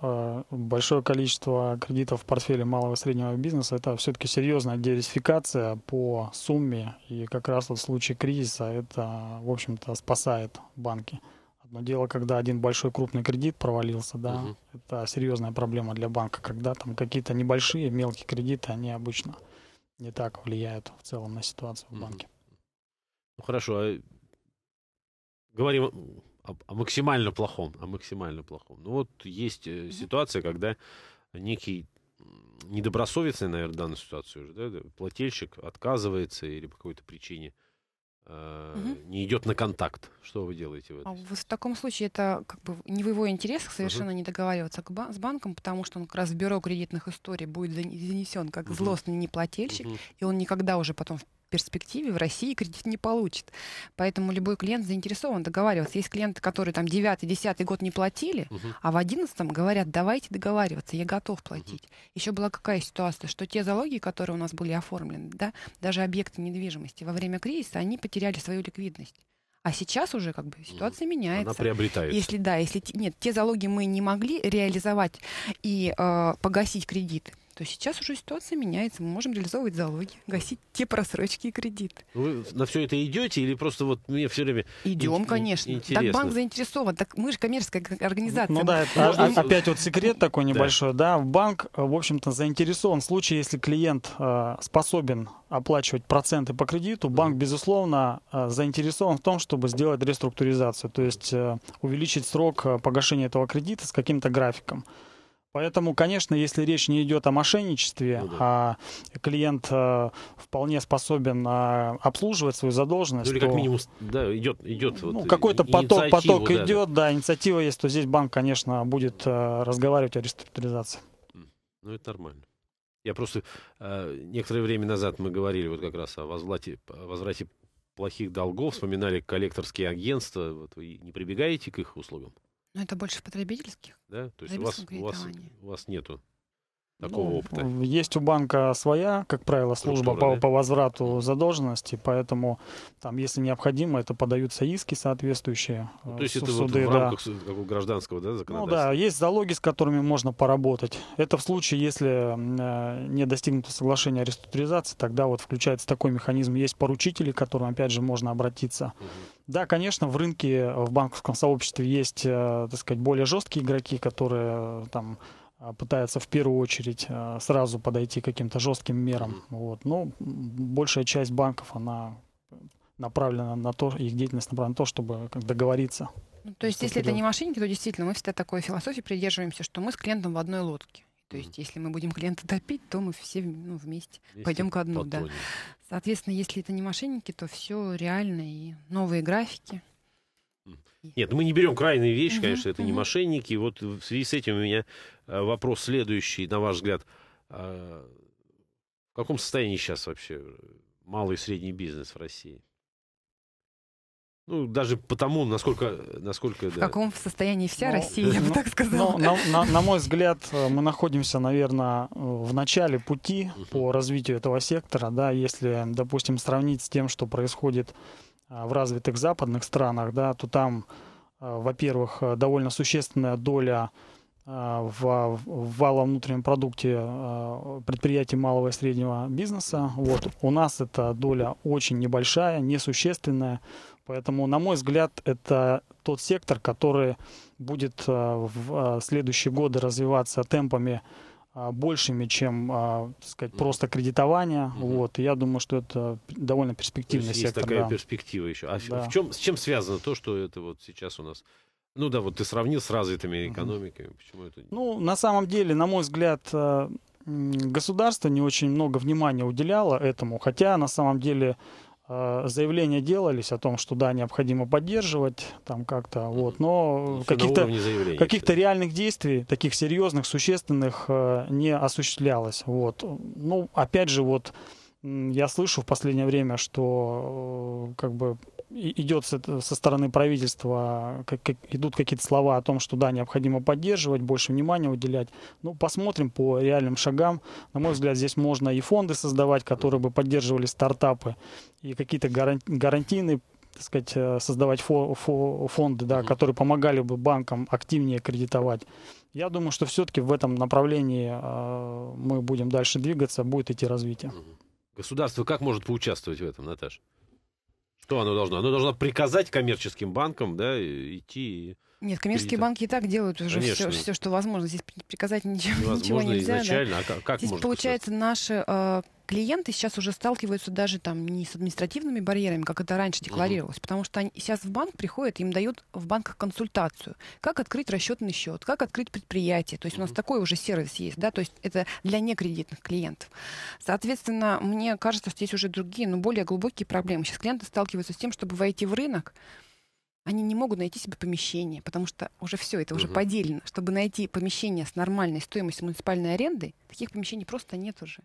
э, большое количество кредитов в портфеле малого и среднего бизнеса это все-таки серьезная диверсификация по сумме. И как раз вот в случае кризиса это, в общем-то, спасает банки. Одно дело, когда один большой крупный кредит провалился, да, угу. это серьезная проблема для банка, когда там какие-то небольшие мелкие кредиты, они обычно не так влияют в целом на ситуацию в банке. Ну хорошо, а говорим о, о максимально плохом, о максимально плохом. Ну вот есть mm ситуация, когда некий недобросовестный, наверное, данную ситуацию ситуации уже, да, плательщик отказывается или по какой-то причине э, угу. не идет на контакт. Что вы делаете в этом? А в таком случае это как бы не в его интересах совершенно угу. не договариваться с банком, потому что он как раз в бюро кредитных историй будет занесен как угу. злостный неплательщик, угу. и он никогда уже потом в перспективе в России кредит не получит. Поэтому любой клиент заинтересован договариваться. Есть клиенты, которые там 9-10 год не платили, угу. а в 11 говорят, давайте договариваться, я готов платить. Угу. Еще была какая ситуация, что те залоги, которые у нас были оформлены, да, даже объекты недвижимости во время кризиса, они потеряли свою ликвидность. А сейчас уже как бы ситуация mm. меняется. Она приобретает. Если да, если нет, те залоги мы не могли реализовать и э, погасить кредит, то сейчас уже ситуация меняется. Мы можем реализовывать залоги, гасить те просрочки и кредит. Вы на все это идете или просто вот мне все время Идем, конечно. Интересно. Так банк заинтересован. Так мы же коммерческая организация. Ну да, это, а, Можно... А, опять вот секрет такой небольшой. Да, да банк, э, в общем-то, заинтересован в случае, если клиент э, способен оплачивать проценты по кредиту, банк, безусловно, э, заинтересован в том, чтобы сделать реструктуризацию, то есть увеличить срок погашения этого кредита с каким-то графиком. Поэтому, конечно, если речь не идет о мошенничестве, ну, да. а клиент э, вполне способен э, обслуживать свою задолженность. Ну, или то, как минимум, да, идет, идет ну, вот какой-то поток, поток да, идет, да. да, инициатива есть, то здесь банк, конечно, будет э, разговаривать о реструктуризации. Ну, это нормально. Я просто э, некоторое время назад мы говорили вот как раз о возврате, возврате плохих долгов, вспоминали коллекторские агентства. Вот вы не прибегаете к их услугам? Но это больше потребительских. Да, то есть у вас, у вас, у вас нету такого ну, опыта? Есть у банка своя, как правило, служба по, по возврату задолженности, поэтому там, если необходимо, это подаются иски соответствующие. Э, ну, то есть это суды, вот в рамках да. гражданского да, ну законодательства? Ну да, есть залоги, с которыми можно поработать. Это в случае, если э, не достигнуто соглашение о реструктуризации, тогда вот включается такой механизм. Есть поручители, к которым, опять же, можно обратиться. Угу. Да, конечно, в рынке, в банковском сообществе есть, э, так сказать, более жесткие игроки, которые там а, пытается в первую очередь а, сразу подойти к каким-то жестким мерам. Вот. Но ну, большая часть банков, она направлена на то, их деятельность направлена на то, чтобы договориться. Ну, то есть, если вперед. это не мошенники, то действительно мы всегда такой философии придерживаемся, что мы с клиентом в одной лодке. То есть, если мы будем клиента топить, то мы все ну, вместе если пойдем ко дну. Да. Соответственно, если это не мошенники, то все реально и новые графики. Нет, ну, мы не берем крайние вещи, конечно, это не мошенники. Вот в связи с этим у меня э, вопрос следующий, на ваш взгляд. А, в каком состоянии сейчас вообще э, малый и средний бизнес в России? Ну, даже потому, насколько... Э, насколько в да. каком состоянии вся ну, Россия, я бы ну, так сказала. Ну, на, на, на мой взгляд, мы находимся, наверное, в начале пути по развитию этого сектора. Да, если, допустим, сравнить с тем, что происходит а, в развитых западных странах, да, то там, а, во-первых, э, довольно существенная доля а, в, в валовом внутреннем продукте предприятий малого и среднего бизнеса. Вот. У нас эта доля очень небольшая, несущественная. Поэтому, на мой взгляд, это тот сектор, который будет в следующие годы развиваться темпами а, большими, чем, а, так сказать, просто кредитование. Угу. Вот, и я думаю, что это довольно перспективный есть сектор. Есть такая да. перспектива еще. А да. в чем, с чем связано то, что это вот сейчас у нас? Ну да, вот ты сравнил с развитыми экономиками. Угу. Почему это? Ну, на самом деле, на мой взгляд, э, государство не очень много внимания уделяло этому, хотя на самом деле Э, заявления делались о том, что да, необходимо поддерживать, там как-то вот, но ну, каких-то каких реальных действий, таких серьезных, существенных э, не осуществлялось. Вот. Ну, опять же, вот я слышу в последнее время, что э, как бы идет со стороны правительства, как, как, идут какие-то слова о том, что да, необходимо поддерживать, больше внимания уделять. Ну, посмотрим по реальным шагам. На мой взгляд, здесь можно и фонды создавать, которые бы поддерживали стартапы, и какие-то гарантийные так сказать, э, создавать фо фо фонды, да, которые помогали бы банкам активнее кредитовать. Я думаю, что все-таки в этом направлении э, мы будем дальше двигаться, будет идти развитие. Государство как может поучаствовать в этом, Наташа? Что оно должно? Оно должно приказать коммерческим банкам да, идти и нет, коммерческие кредитов. банки и так делают уже все, все, что возможно. Здесь приказать ничего, ничего нельзя. Изначально, да. а как, Здесь, можно, получается, кстати? наши э, клиенты сейчас уже сталкиваются даже там не с административными барьерами, как это раньше декларировалось, угу. потому что они сейчас в банк приходят, им дают в банках консультацию, как открыть расчетный счет, как открыть предприятие. То есть угу. у нас такой уже сервис есть, да, то есть это для некредитных клиентов. Соответственно, мне кажется, что здесь уже другие, но более глубокие проблемы. Сейчас клиенты сталкиваются с тем, чтобы войти в рынок, они не могут найти себе помещение, потому что уже все это уже угу. поделено. Чтобы найти помещение с нормальной стоимостью муниципальной аренды, таких помещений просто нет уже.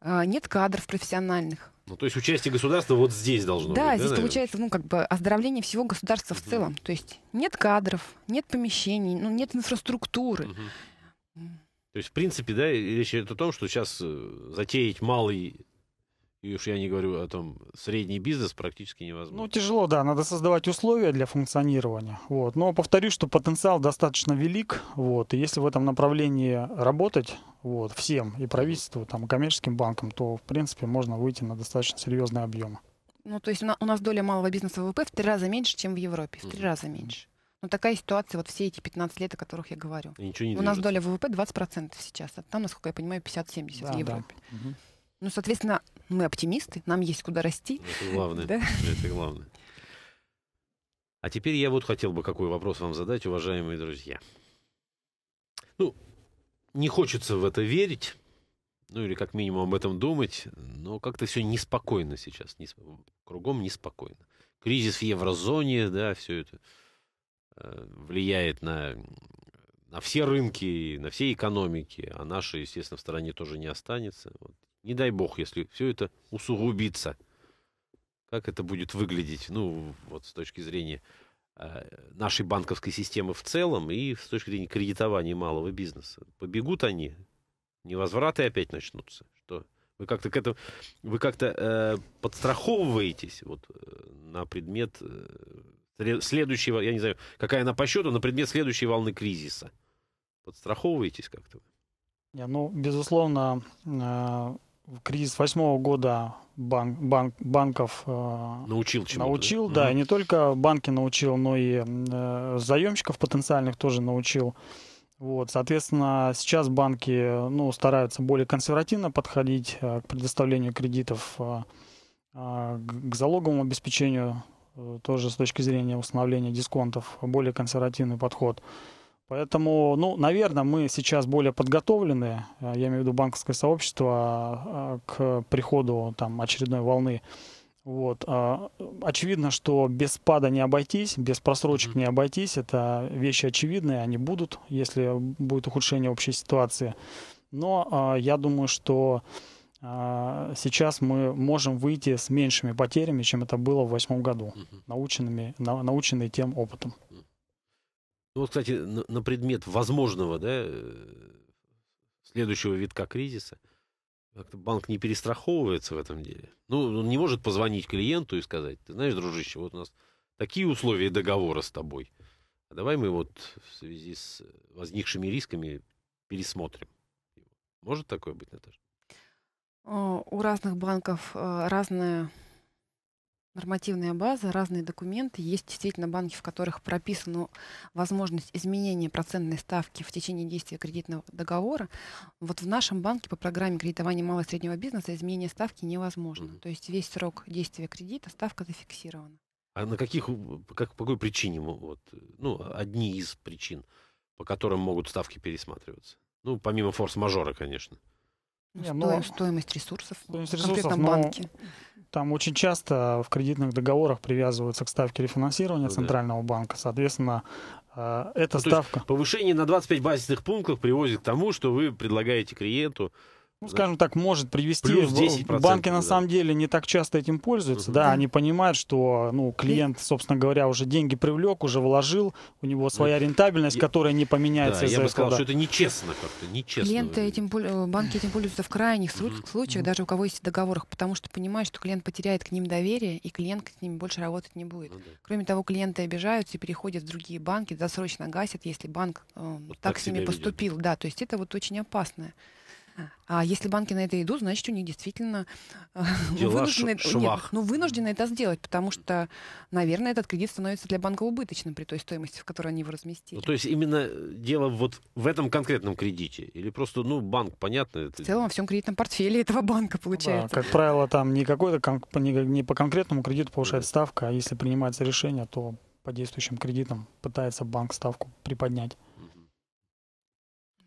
А, нет кадров профессиональных. Ну, то есть участие государства вот здесь должно да, быть. Да, здесь получается, ну, как бы оздоровление всего государства угу. в целом. То есть нет кадров, нет помещений, ну, нет инфраструктуры. Угу. То есть, в принципе, да, речь идет о том, что сейчас э, затеять малый и уж я не говорю о том, средний бизнес практически невозможно. Ну, тяжело, да, надо создавать условия для функционирования. Вот. Но повторюсь, что потенциал достаточно велик. Вот. И если в этом направлении работать вот, всем, и правительству, там, и коммерческим банкам, то, в принципе, можно выйти на достаточно серьезные объемы. Ну, то есть у нас доля малого бизнеса ВВП в три раза меньше, чем в Европе. В три mm-hmm. раза меньше. Но ну, такая ситуация вот все эти 15 лет, о которых я говорю. И ничего не У движется. нас доля ВВП 20% сейчас, а там, насколько я понимаю, 50-70 да, в Европе. Да. Угу. Ну, соответственно, мы оптимисты, нам есть куда расти. Ну, это главное. Да? Это главное. А теперь я вот хотел бы какой вопрос вам задать, уважаемые друзья. Ну, не хочется в это верить, ну или как минимум об этом думать, но как-то все неспокойно сейчас, несп... кругом неспокойно. Кризис в еврозоне, да, все это э, влияет на, на все рынки, на все экономики, а наша, естественно, в стороне тоже не останется. Вот не дай бог, если все это усугубится. Как это будет выглядеть, ну, вот с точки зрения э, нашей банковской системы в целом и с точки зрения кредитования малого бизнеса. Побегут они, невозвраты опять начнутся. Что вы как-то к этому, вы как-то э, подстраховываетесь вот э, на предмет э, следующего, я не знаю, какая она по счету, на предмет следующей волны кризиса. Подстраховываетесь как-то? Не, ну, безусловно, э, кризис восьмого года банк, банк, банков э, научил чему-то. Научил, да, угу. и не только банки научил, но и э, заемщиков потенциальных тоже научил. Вот, соответственно, сейчас банки ну, стараются более консервативно подходить э, к предоставлению кредитов, э, э к залоговому обеспечению, э, тоже с точки зрения установления дисконтов, более консервативный подход. Поэтому, ну, наверное, мы сейчас более подготовлены, э, я имею в виду банковское сообщество, а, а, к приходу там очередной волны. Вот. А, очевидно, что без спада не обойтись, без просрочек не обойтись. Это вещи очевидные, они будут, если будет ухудшение общей ситуации. Но я думаю, что сейчас мы можем выйти с меньшими потерями, чем это было в восьмом году, наученными, наученные тем опытом. Ну, вот, кстати, на, на предмет возможного, да, э, следующего витка кризиса, банк не перестраховывается в этом деле. Ну, он не может позвонить клиенту и сказать, ты знаешь, дружище, вот у нас такие условия договора с тобой. А давай мы вот в связи с возникшими рисками пересмотрим. Может такое быть, Наташа? У разных банков э, разная нормативная база, разные документы. Есть действительно банки, в которых прописана ну, возможность изменения процентной ставки в течение действия кредитного договора. Вот в нашем банке по программе кредитования малого и среднего бизнеса изменение ставки невозможно. Угу. То есть весь срок действия кредита ставка зафиксирована. А на каких, как, по какой причине, вот, ну, одни из причин, по которым могут ставки пересматриваться? Ну, помимо форс-мажора, конечно. Ну, Не, Сто, ну, стоимость ресурсов стоимость в конкретном ресурсов, ну, банке. Там очень часто в кредитных договорах привязываются к ставке рефинансирования ну Центрального банка. Соответственно, э, эта ну, ставка... повышение на 25 базисных пунктов приводит к тому, что вы предлагаете клиенту ну, скажем так, может привести. Плюс 10%. Банки на самом деле не так часто этим пользуются, угу. да, они понимают, что, ну, клиент, собственно говоря, уже деньги привлек, уже вложил, у него своя э, рентабельность, я, которая не поменяется. Да, я бы сказал, года. что это нечестно как-то, нечестно. Клиенты этим, э, банки этим пользуются в крайних угу. случаях, угу. даже у кого есть в договорах, потому что понимают, что клиент потеряет к ним доверие, и клиент с ними больше работать не будет. Ну, да. Кроме того, клиенты обижаются и переходят в другие банки, досрочно гасят, если банк э, вот так, так с ними поступил. Ведет. Да, то есть это вот очень опасное. А если банки на это идут, значит, у них действительно э, Дела вынуждены, нет, ну, вынуждены это сделать, потому что, наверное, этот кредит становится для банка убыточным при той стоимости, в которой они его разместили. Ну, то есть именно дело вот в этом конкретном кредите? Или просто, ну, банк, понятно? Это... В целом во всем кредитном портфеле этого банка получается. Да, как правило, там не, какой-то, не по конкретному кредиту повышает ставка, а если принимается решение, то по действующим кредитам пытается банк ставку приподнять.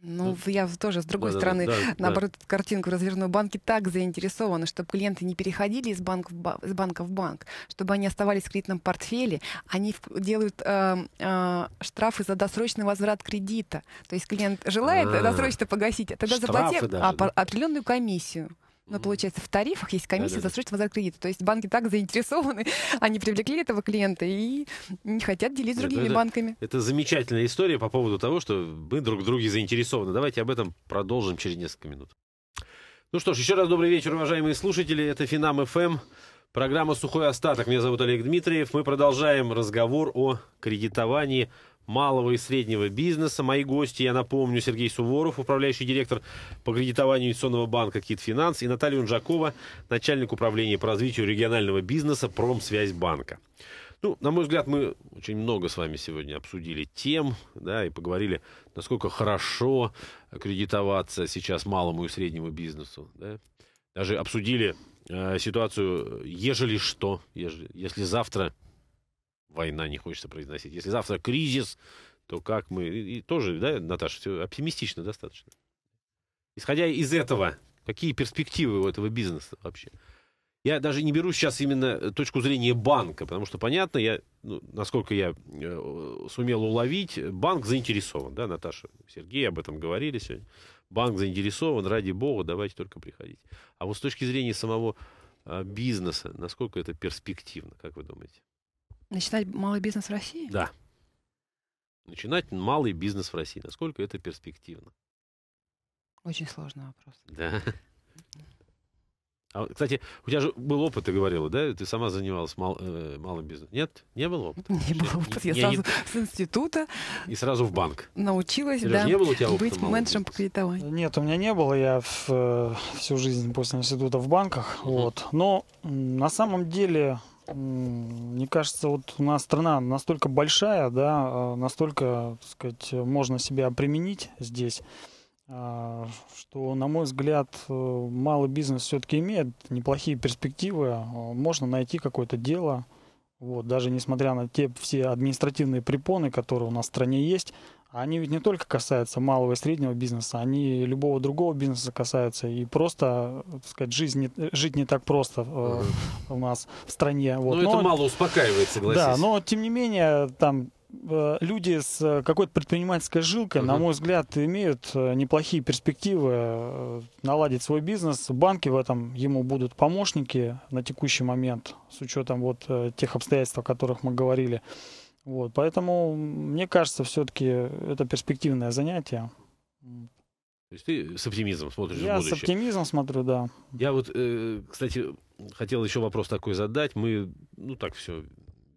Ну, ну я тоже, с другой да, стороны, да, наоборот, да. картинку разверну. Банки так заинтересованы, чтобы клиенты не переходили из, банк в ба- из банка в банк, чтобы они оставались в кредитном портфеле. Они в- делают э, э, штрафы за досрочный возврат кредита. То есть клиент желает А-а-а. досрочно погасить, а тогда заплатят а да, определенную комиссию. Но ну, получается, в тарифах есть комиссия да, да, за срочный возврат кредита. То есть банки так заинтересованы, они привлекли этого клиента и не хотят делить с ну другими это, банками. Это замечательная история по поводу того, что мы друг в друге заинтересованы. Давайте об этом продолжим через несколько минут. Ну что ж, еще раз добрый вечер, уважаемые слушатели. Это Финам ФМ. Программа «Сухой остаток». Меня зовут Олег Дмитриев. Мы продолжаем разговор о кредитовании малого и среднего бизнеса. Мои гости, я напомню, Сергей Суворов, управляющий директор по кредитованию инвестиционного банка Кит Финанс и Наталья Унжакова, начальник управления по развитию регионального бизнеса «Промсвязьбанка». Ну, на мой взгляд, мы очень много с вами сегодня обсудили тем, да, и поговорили, насколько хорошо кредитоваться сейчас малому и среднему бизнесу, да. Даже обсудили э, ситуацию, ежели что, ежели, если завтра война, не хочется произносить. Если завтра кризис, то как мы... И, тоже, да, Наташа, все оптимистично достаточно. Исходя из этого, какие перспективы у этого бизнеса вообще? Я даже не беру сейчас именно э, точку зрения банка, потому что, понятно, я, ну, насколько я э, сумел уловить, банк заинтересован, да, Наташа, Сергей об этом говорили сегодня. Банк заинтересован, ради бога, давайте только приходить. А вот с точки зрения самого а, бизнеса, насколько это перспективно, как вы думаете? Начинать малый бизнес в России? Да. Начинать малый бизнес в России. Насколько это перспективно? Очень сложный вопрос. Да. А, кстати, у тебя же был опыт, ты говорила, да? Ты сама занималась мал, э, малым бизнесом. Нет? Не было опыта? Не было опыта. Я, я сразу не... с института. И сразу в банк. Научилась, Сереж, да. не было у тебя опыта быть менеджером по кредитованию. Нет, у меня не было. Я в, э, всю жизнь после института в банках. Uh-huh. Вот. Но на самом деле мне кажется, вот у нас страна настолько большая, да, а, настолько, так сказать, можно себя применить здесь, а, что, на мой взгляд, э, малый бизнес все-таки имеет неплохие перспективы, а, можно найти какое-то дело, вот, даже несмотря на те все административные препоны, которые у нас в стране есть, они ведь не только касаются малого и среднего бизнеса, они любого другого бизнеса касаются. И просто, э, так сказать, жизнь не, жить не так просто э, у нас в стране. Вот. Ну, но, но это мало успокаивает, согласись. Да, но тем не менее, там э, люди с э, какой-то предпринимательской жилкой, угу. на мой взгляд, имеют неплохие перспективы наладить свой бизнес. Банки в этом ему будут помощники на текущий момент, с учетом вот тех обстоятельств, о которых мы говорили. Вот, поэтому, мне кажется, все-таки это перспективное занятие. То есть ты с оптимизмом смотришь Я в будущее. Я с оптимизмом смотрю, да. Я вот, э, кстати, хотел еще вопрос такой задать. Мы, ну так все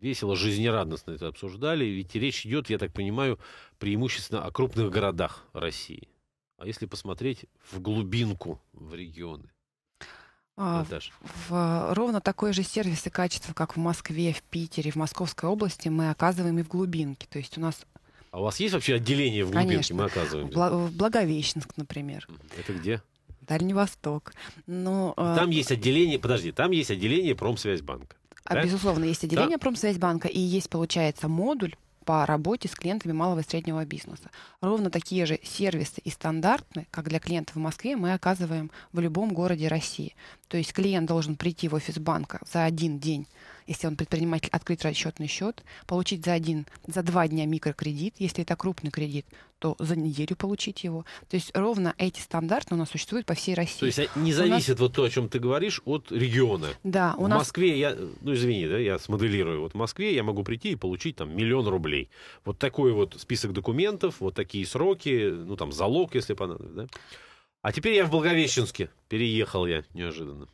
весело, жизнерадостно это обсуждали. Ведь речь идет, я так понимаю, преимущественно о крупных городах России. А если посмотреть в глубинку, в регионы? Наташа. в ровно такой же сервис и качество, как в Москве, в Питере, в Московской области, мы оказываем и в глубинке. То есть у нас а у вас есть вообще отделение в глубинке? Конечно. Мы оказываем. В Благовещенск, например. Это где? Дальний Восток. Но, ну, ну, а там э... есть отделение, подожди, там есть отделение Промсвязьбанка. А, да? Безусловно, есть отделение да? Промсвязьбанка, и есть, получается, модуль по работе с клиентами малого и среднего бизнеса. Ровно такие же сервисы и стандарты, как для клиентов в Москве, мы оказываем в любом городе России. То есть клиент должен прийти в офис банка за один день если он предприниматель, открыть расчетный счет, получить за один, за два дня микрокредит, если это крупный кредит, то за неделю получить его. То есть ровно эти стандарты у нас существуют по всей России. То есть не зависит нас... вот то, о чем ты говоришь, от региона. Да, у в нас... Москве я, ну извини, да, я смоделирую. Вот в Москве я могу прийти и получить там миллион рублей. Вот такой вот список документов, вот такие сроки, ну там залог, если понадобится, да? А теперь я в Благовещенске. Переехал я неожиданно.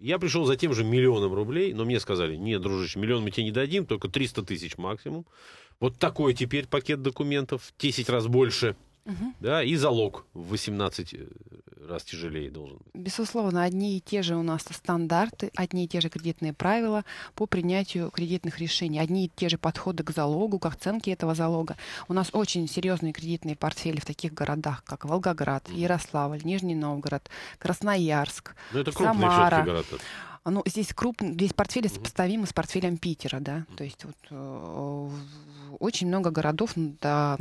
Я пришел за тем же миллионом рублей, но мне сказали, нет, дружище, миллион мы тебе не дадим, только 300 тысяч максимум. Вот такой теперь пакет документов, 10 раз больше – угу. да, и залог в 18 э, раз тяжелее должен быть. Безусловно, одни и те же у нас стандарты, одни и те же кредитные правила по принятию кредитных решений, одни и те же подходы к залогу, к оценке этого залога. У нас очень серьезные кредитные портфели в таких городах, как Волгоград, угу. Ярославль, Нижний Новгород, Красноярск, Но ну, это Самара. ну, здесь крупный, здесь портфель сопоставимы с портфелем Питера, да, то есть вот, э, очень много городов да,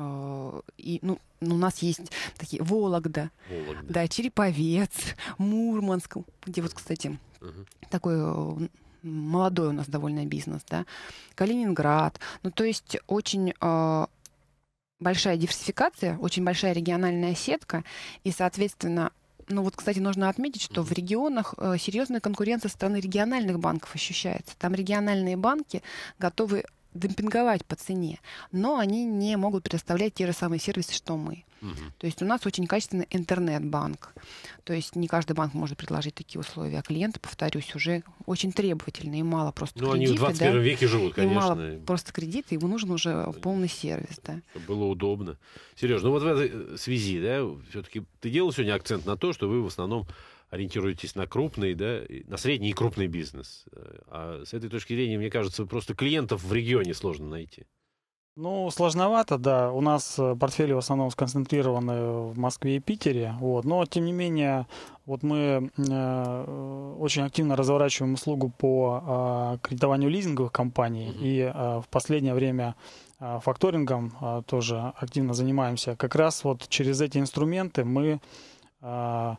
а, и, ну, ну, у нас есть такие Вологда, Вологда. да, Череповец, Мурманск, где вот, кстати, угу. такой э, молодой у нас довольно бизнес, да, Калининград. Ну, то есть очень а, большая диверсификация, очень большая региональная сетка, и, соответственно, ну вот, кстати, нужно отметить, что в регионах э, серьезная конкуренция со стороны региональных банков ощущается. Там региональные банки готовы демпинговать по цене, но они не могут предоставлять те же самые сервисы, что мы. Угу. То есть у нас очень качественный интернет-банк. То есть не каждый банк может предложить такие условия. А клиенты, повторюсь, уже очень требовательные, мало просто Но ну, кредиты. они в 21 да? веке живут, конечно. И мало просто кредиты, ему нужен уже полный сервис. Да. Было удобно. Сереж, ну вот в этой э, связи, да, все-таки ты делал сегодня акцент на то, что вы в основном ориентируетесь на крупный, да, на средний и крупный бизнес. Э, а с этой точки зрения, мне кажется, просто клиентов в регионе сложно найти. Ну, сложновато, да. У нас э, портфели в основном сконцентрированы в Москве и Питере. Вот. Но, тем не менее, вот мы э, э очень активно разворачиваем услугу по э, кредитованию лизинговых компаний. Mm-hmm. И э, в последнее время э, факторингом э, тоже активно занимаемся. Как раз вот через эти инструменты мы... Э,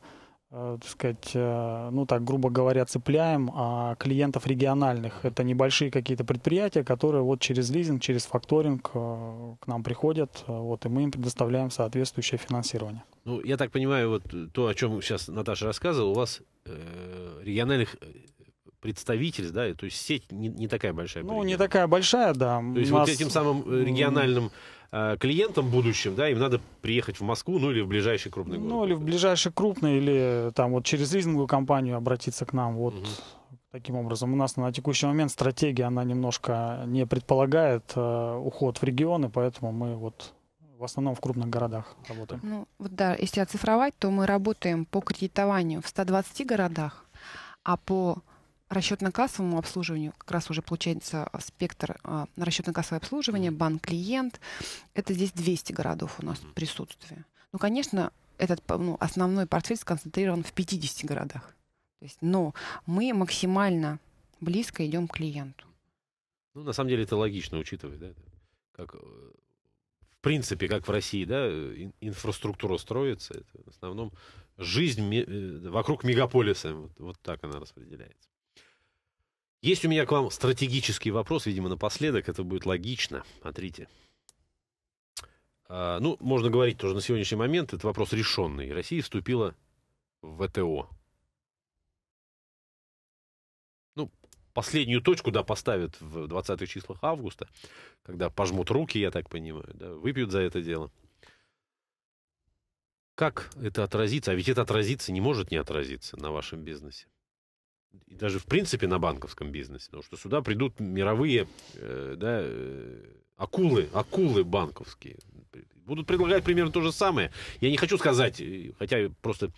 Э, так сказать, э, ну так, грубо говоря, цепляем а клиентов региональных. Это небольшие какие-то предприятия, которые вот через лизинг, через факторинг э, к нам приходят, вот, и мы им предоставляем соответствующее финансирование. Ну, я так понимаю, вот то, о чем сейчас Наташа рассказывала, у вас э, региональных представитель, да, то есть сеть не, не такая большая. Ну, не такая большая, да. То есть нас... вот этим самым э, региональным э, клиентам будущим, да, им надо приехать в Москву, ну или в ближайший крупный город. Ну или в ближайший крупный, или э, там вот через лизинговую компанию обратиться к нам, вот. Угу. Таким образом, у нас на текущий момент стратегия, она немножко не предполагает э, уход в регионы, поэтому мы вот в основном в крупных городах работаем. Ну, вот да, если оцифровать, то мы работаем по кредитованию в 120 городах, а по расчетно-кассовому обслуживанию как раз уже получается а, спектр а, расчетно-кассовое обслуживание, банк-клиент. Это здесь 200 городов у нас присутствие. Ну, конечно, этот ну, основной портфель сконцентрирован в 50 городах. То есть, но мы максимально близко идем к клиенту. Ну, на самом деле это логично, учитывая, да, как э, в принципе, как в России, да, э, инфраструктура строится. Это в основном жизнь э, вокруг мегаполиса. Вот, вот так она распределяется. Есть у меня к вам стратегический вопрос, видимо, напоследок, это будет логично. Смотрите. А, ну, можно говорить тоже на сегодняшний момент, это вопрос решенный. Россия вступила в ВТО. Ну, последнюю точку, да, поставят в 20-х числах августа, когда пожмут руки, я так понимаю, да, выпьют за это дело. Как это отразится? А ведь это отразится, не может не отразиться на вашем бизнесе и даже в принципе на банковском бизнесе, потому что сюда придут мировые э, да, э, акулы, акулы банковские. Будут предлагать примерно то же самое. Я не хочу сказать, э, хотя просто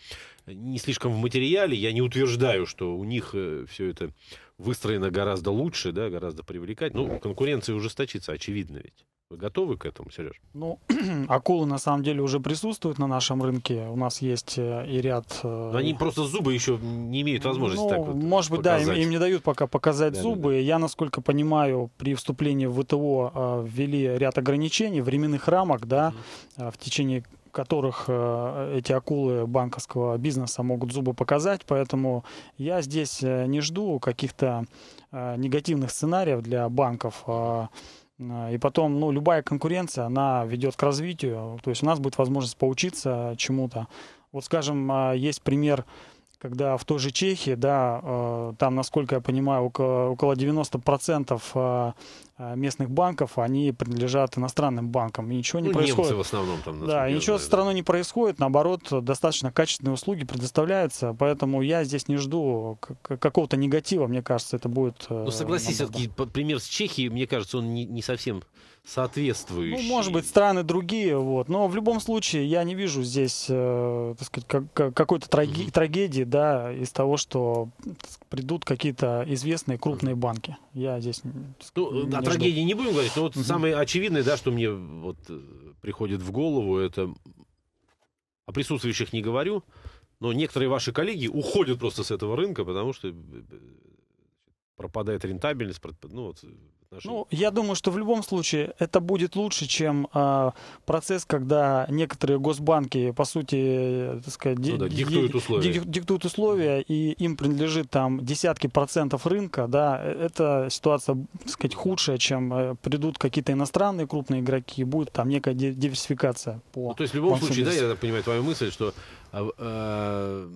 не слишком в материале, я не утверждаю, что у них э, все это выстроено гораздо лучше, да, гораздо привлекательнее. Ну, конкуренция ужесточится, очевидно ведь. Вы готовы к этому, Сереж? Ну, акулы на самом деле уже присутствуют на нашем рынке. У нас есть э, и ряд... Э, Но они просто зубы еще не имеют возможности ну, так вот Может быть, показать. да, им, им не дают пока показать да, зубы. Да, да. Я, насколько понимаю, при вступлении в ВТО э, ввели ряд ограничений, временных рамок, да, mm в течение которых эти акулы банковского бизнеса могут зубы показать. Поэтому я здесь не жду каких-то негативных сценариев для банков. А, Э, и потом, ну, любая конкуренция, она ведет к развитию. То есть у нас будет возможность поучиться чему-то. Вот, скажем, э, есть пример когда в той же Чехии, да, э, там, насколько я понимаю, около 90% э, э, местных банков, они принадлежат иностранным банкам, и ничего не ну, происходит. в основном там. Да, и ничего знаю, со страной да. не происходит, наоборот, достаточно качественные услуги предоставляются, поэтому я здесь не жду какого-то негатива, мне кажется, это будет... Ну, согласись, все-таки пример с Чехией, мне кажется, он не, не совсем соответствующий. Ну, может быть, страны другие, вот. Но в любом случае я не вижу здесь, э, так сказать, как, какой-то траги- mm трагедии, да, из того, что придут какие-то известные крупные банки. Я здесь ну, не о жду. трагедии не будем говорить. Но вот mm самое очевидное, да, что мне вот э, приходит в голову, это о присутствующих не говорю, но некоторые ваши коллеги уходят просто с этого рынка, потому что пропадает рентабельность. Ну, вот, ну, я думаю, что в любом случае это будет лучше, чем э, процесс, когда некоторые госбанки, по сути, так сказать, ну, да, диктуют условия, диктуют условия и им принадлежит там десятки процентов рынка, да, это ситуация, так сказать, худшая, чем э, придут какие-то иностранные крупные игроки, и будет там некая диверсификация. По ну, то есть в любом случае, да, я понимаю твою мысль, что э,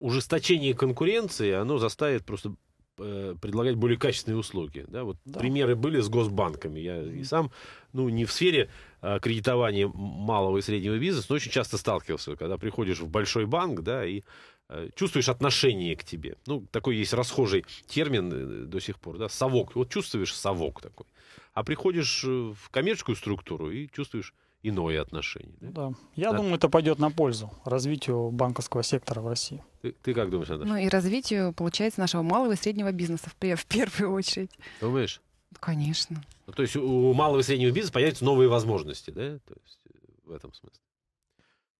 ужесточение конкуренции, оно заставит просто Э, предлагать более качественные услуги. Да, вот да. Примеры были с госбанками. Я и сам, ну, не в сфере а, кредитования малого и среднего бизнеса, но очень часто сталкивался, когда приходишь в большой банк, да, и а, чувствуешь отношение к тебе. Ну, такой есть расхожий термин э, до сих пор, да, совок. Вот чувствуешь совок такой. А приходишь в коммерческую структуру и чувствуешь иное отношение. Да? Да. Я да. думаю, это пойдет на пользу развитию банковского сектора в России. Ты, ты как думаешь, Наташа? Ну и развитию, получается, нашего малого и среднего бизнеса в, в первую очередь. Думаешь? Конечно. Ну, то есть у малого и среднего бизнеса появятся новые возможности, да? То есть э, в этом смысле.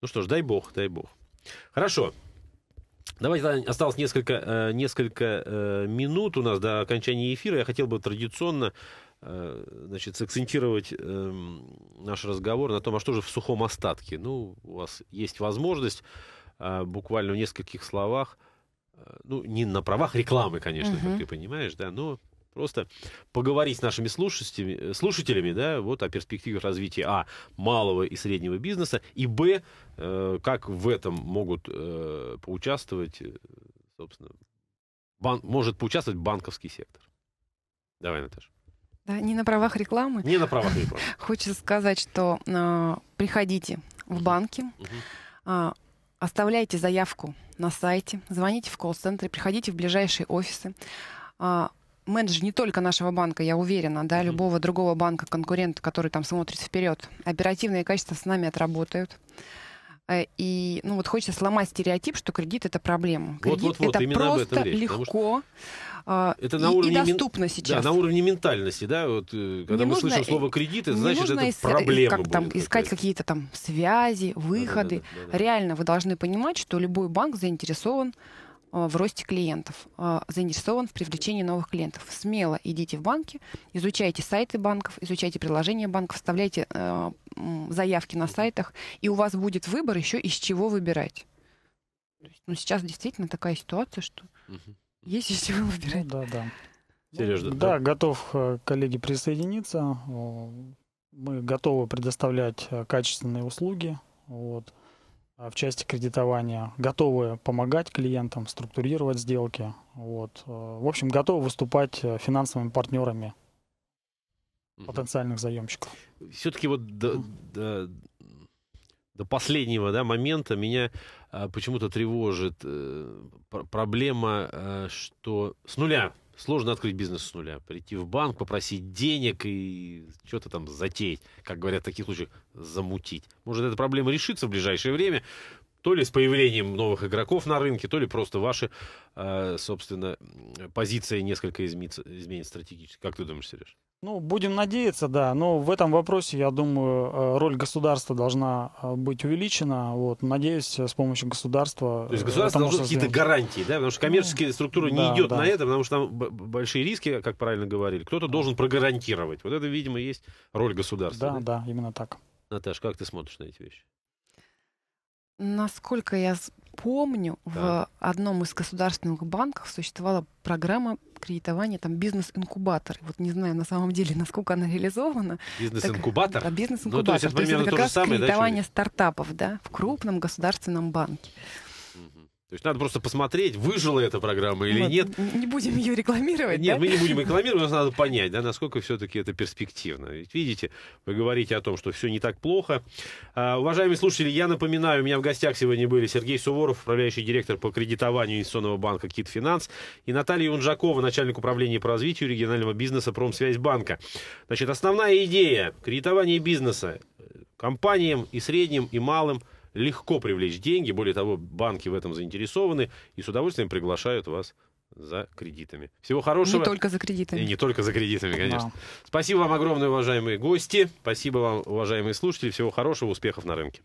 Ну что ж, дай бог, дай бог. Хорошо. Давайте осталось несколько, э, несколько э, минут у нас до окончания эфира. Я хотел бы традиционно Э, значит, сакцентировать эм, наш разговор на том, а что же в сухом остатке. Ну, у вас есть возможность э, буквально в нескольких словах, э, ну, не на правах рекламы, конечно, угу. как ты понимаешь, да, но просто поговорить с нашими слушателями, слушателями да, вот о перспективах развития а. малого и среднего бизнеса и б. как в этом могут поучаствовать, собственно, бан, может поучаствовать банковский сектор. Давай, Наташа. Да, не на правах рекламы. Не на правах рекламы. Хочется сказать, что э, приходите в банки, э, оставляйте заявку на сайте, звоните в колл-центр, приходите в ближайшие офисы. Э, менеджер не только нашего банка, я уверена, да, любого другого банка, конкурента, который там смотрит вперед, оперативные качества с нами отработают. Э, и ну, вот хочется сломать стереотип, что кредит это проблема. Кредит вот, вот, вот, это просто речь, легко. Это э, на и, уровне, и доступно сейчас. Да, на уровне ментальности, да, вот, э, когда не мы нужно, слышим слово кредит, это значит, это проблема. Как, там, искать какие-то там связи, выходы. Да, да, да, да, да. Реально вы должны понимать, что любой банк заинтересован Э, в росте клиентов, э, заинтересован в привлечении новых клиентов. Смело идите в банки, изучайте сайты банков, изучайте приложения банков, вставляйте э, заявки на сайтах, и у вас будет выбор еще из чего выбирать. ну, сейчас действительно такая ситуация, что угу. есть из чего выбирать. Ну, да, да. Сереж, да? Да, готов, коллеги, присоединиться. Мы готовы предоставлять качественные услуги. Вот. А, в части кредитования, готовы помогать клиентам, структурировать сделки. Вот. Э, в общем, готовы выступать э, финансовыми партнерами угу. потенциальных заемщиков. Все-таки вот до, до, до последнего да, момента меня э, почему-то тревожит проблема, что с нуля Сложно открыть бизнес с нуля. Прийти в банк, попросить денег и что-то там затеять. Как говорят в таких случаях, замутить. Может, эта проблема решится в ближайшее время. То ли с появлением новых игроков на рынке, то ли просто ваша, э, собственно, позиция несколько изменится, изменится стратегически. Как ты думаешь, Сереж? Ну, будем надеяться, да. Но в этом вопросе, я думаю, э, роль государства должна э, быть увеличена. Вот, надеюсь, э, с помощью государства. То есть государство должно какие-то гарантии, да, потому что коммерческие ну, структуры да, не идет да. на это, потому что там большие риски, как правильно говорили. Кто-то должен прогарантировать. Вот это, видимо, есть роль государства. Да, да, да именно так. Наташ, как ты смотришь на эти вещи? Насколько я помню, да. в одном из государственных банков существовала программа кредитования, там бизнес-инкубатор. Вот не знаю на самом деле, насколько она реализована. Бизнес-инкубатор? Так, да, бизнес-инкубатор. Ну, то есть это примерно то, есть, это как то же самое, кредитование да, стартапов да, в крупном государственном банке. То есть надо просто посмотреть, выжила эта программа или вот, нет. Не будем ее рекламировать. Нет, да? мы не будем рекламировать, нас надо понять, да, насколько все-таки это перспективно. Ведь видите, вы говорите о том, что все не так плохо. А, уважаемые слушатели, я напоминаю, у меня в гостях сегодня были Сергей Суворов, управляющий директор по кредитованию инвестиционного банка Кит Финанс, и Наталья Унжакова, начальник управления по развитию регионального бизнеса Промсвязьбанка. Значит, основная идея кредитования бизнеса э, компаниям и средним, и малым – легко привлечь деньги. Более того, банки в этом заинтересованы и с удовольствием приглашают вас за кредитами. Всего хорошего. Не только за кредитами. И не только за кредитами, конечно. Да. Спасибо вам огромное, уважаемые гости. Спасибо вам, уважаемые слушатели. Всего хорошего, успехов на рынке.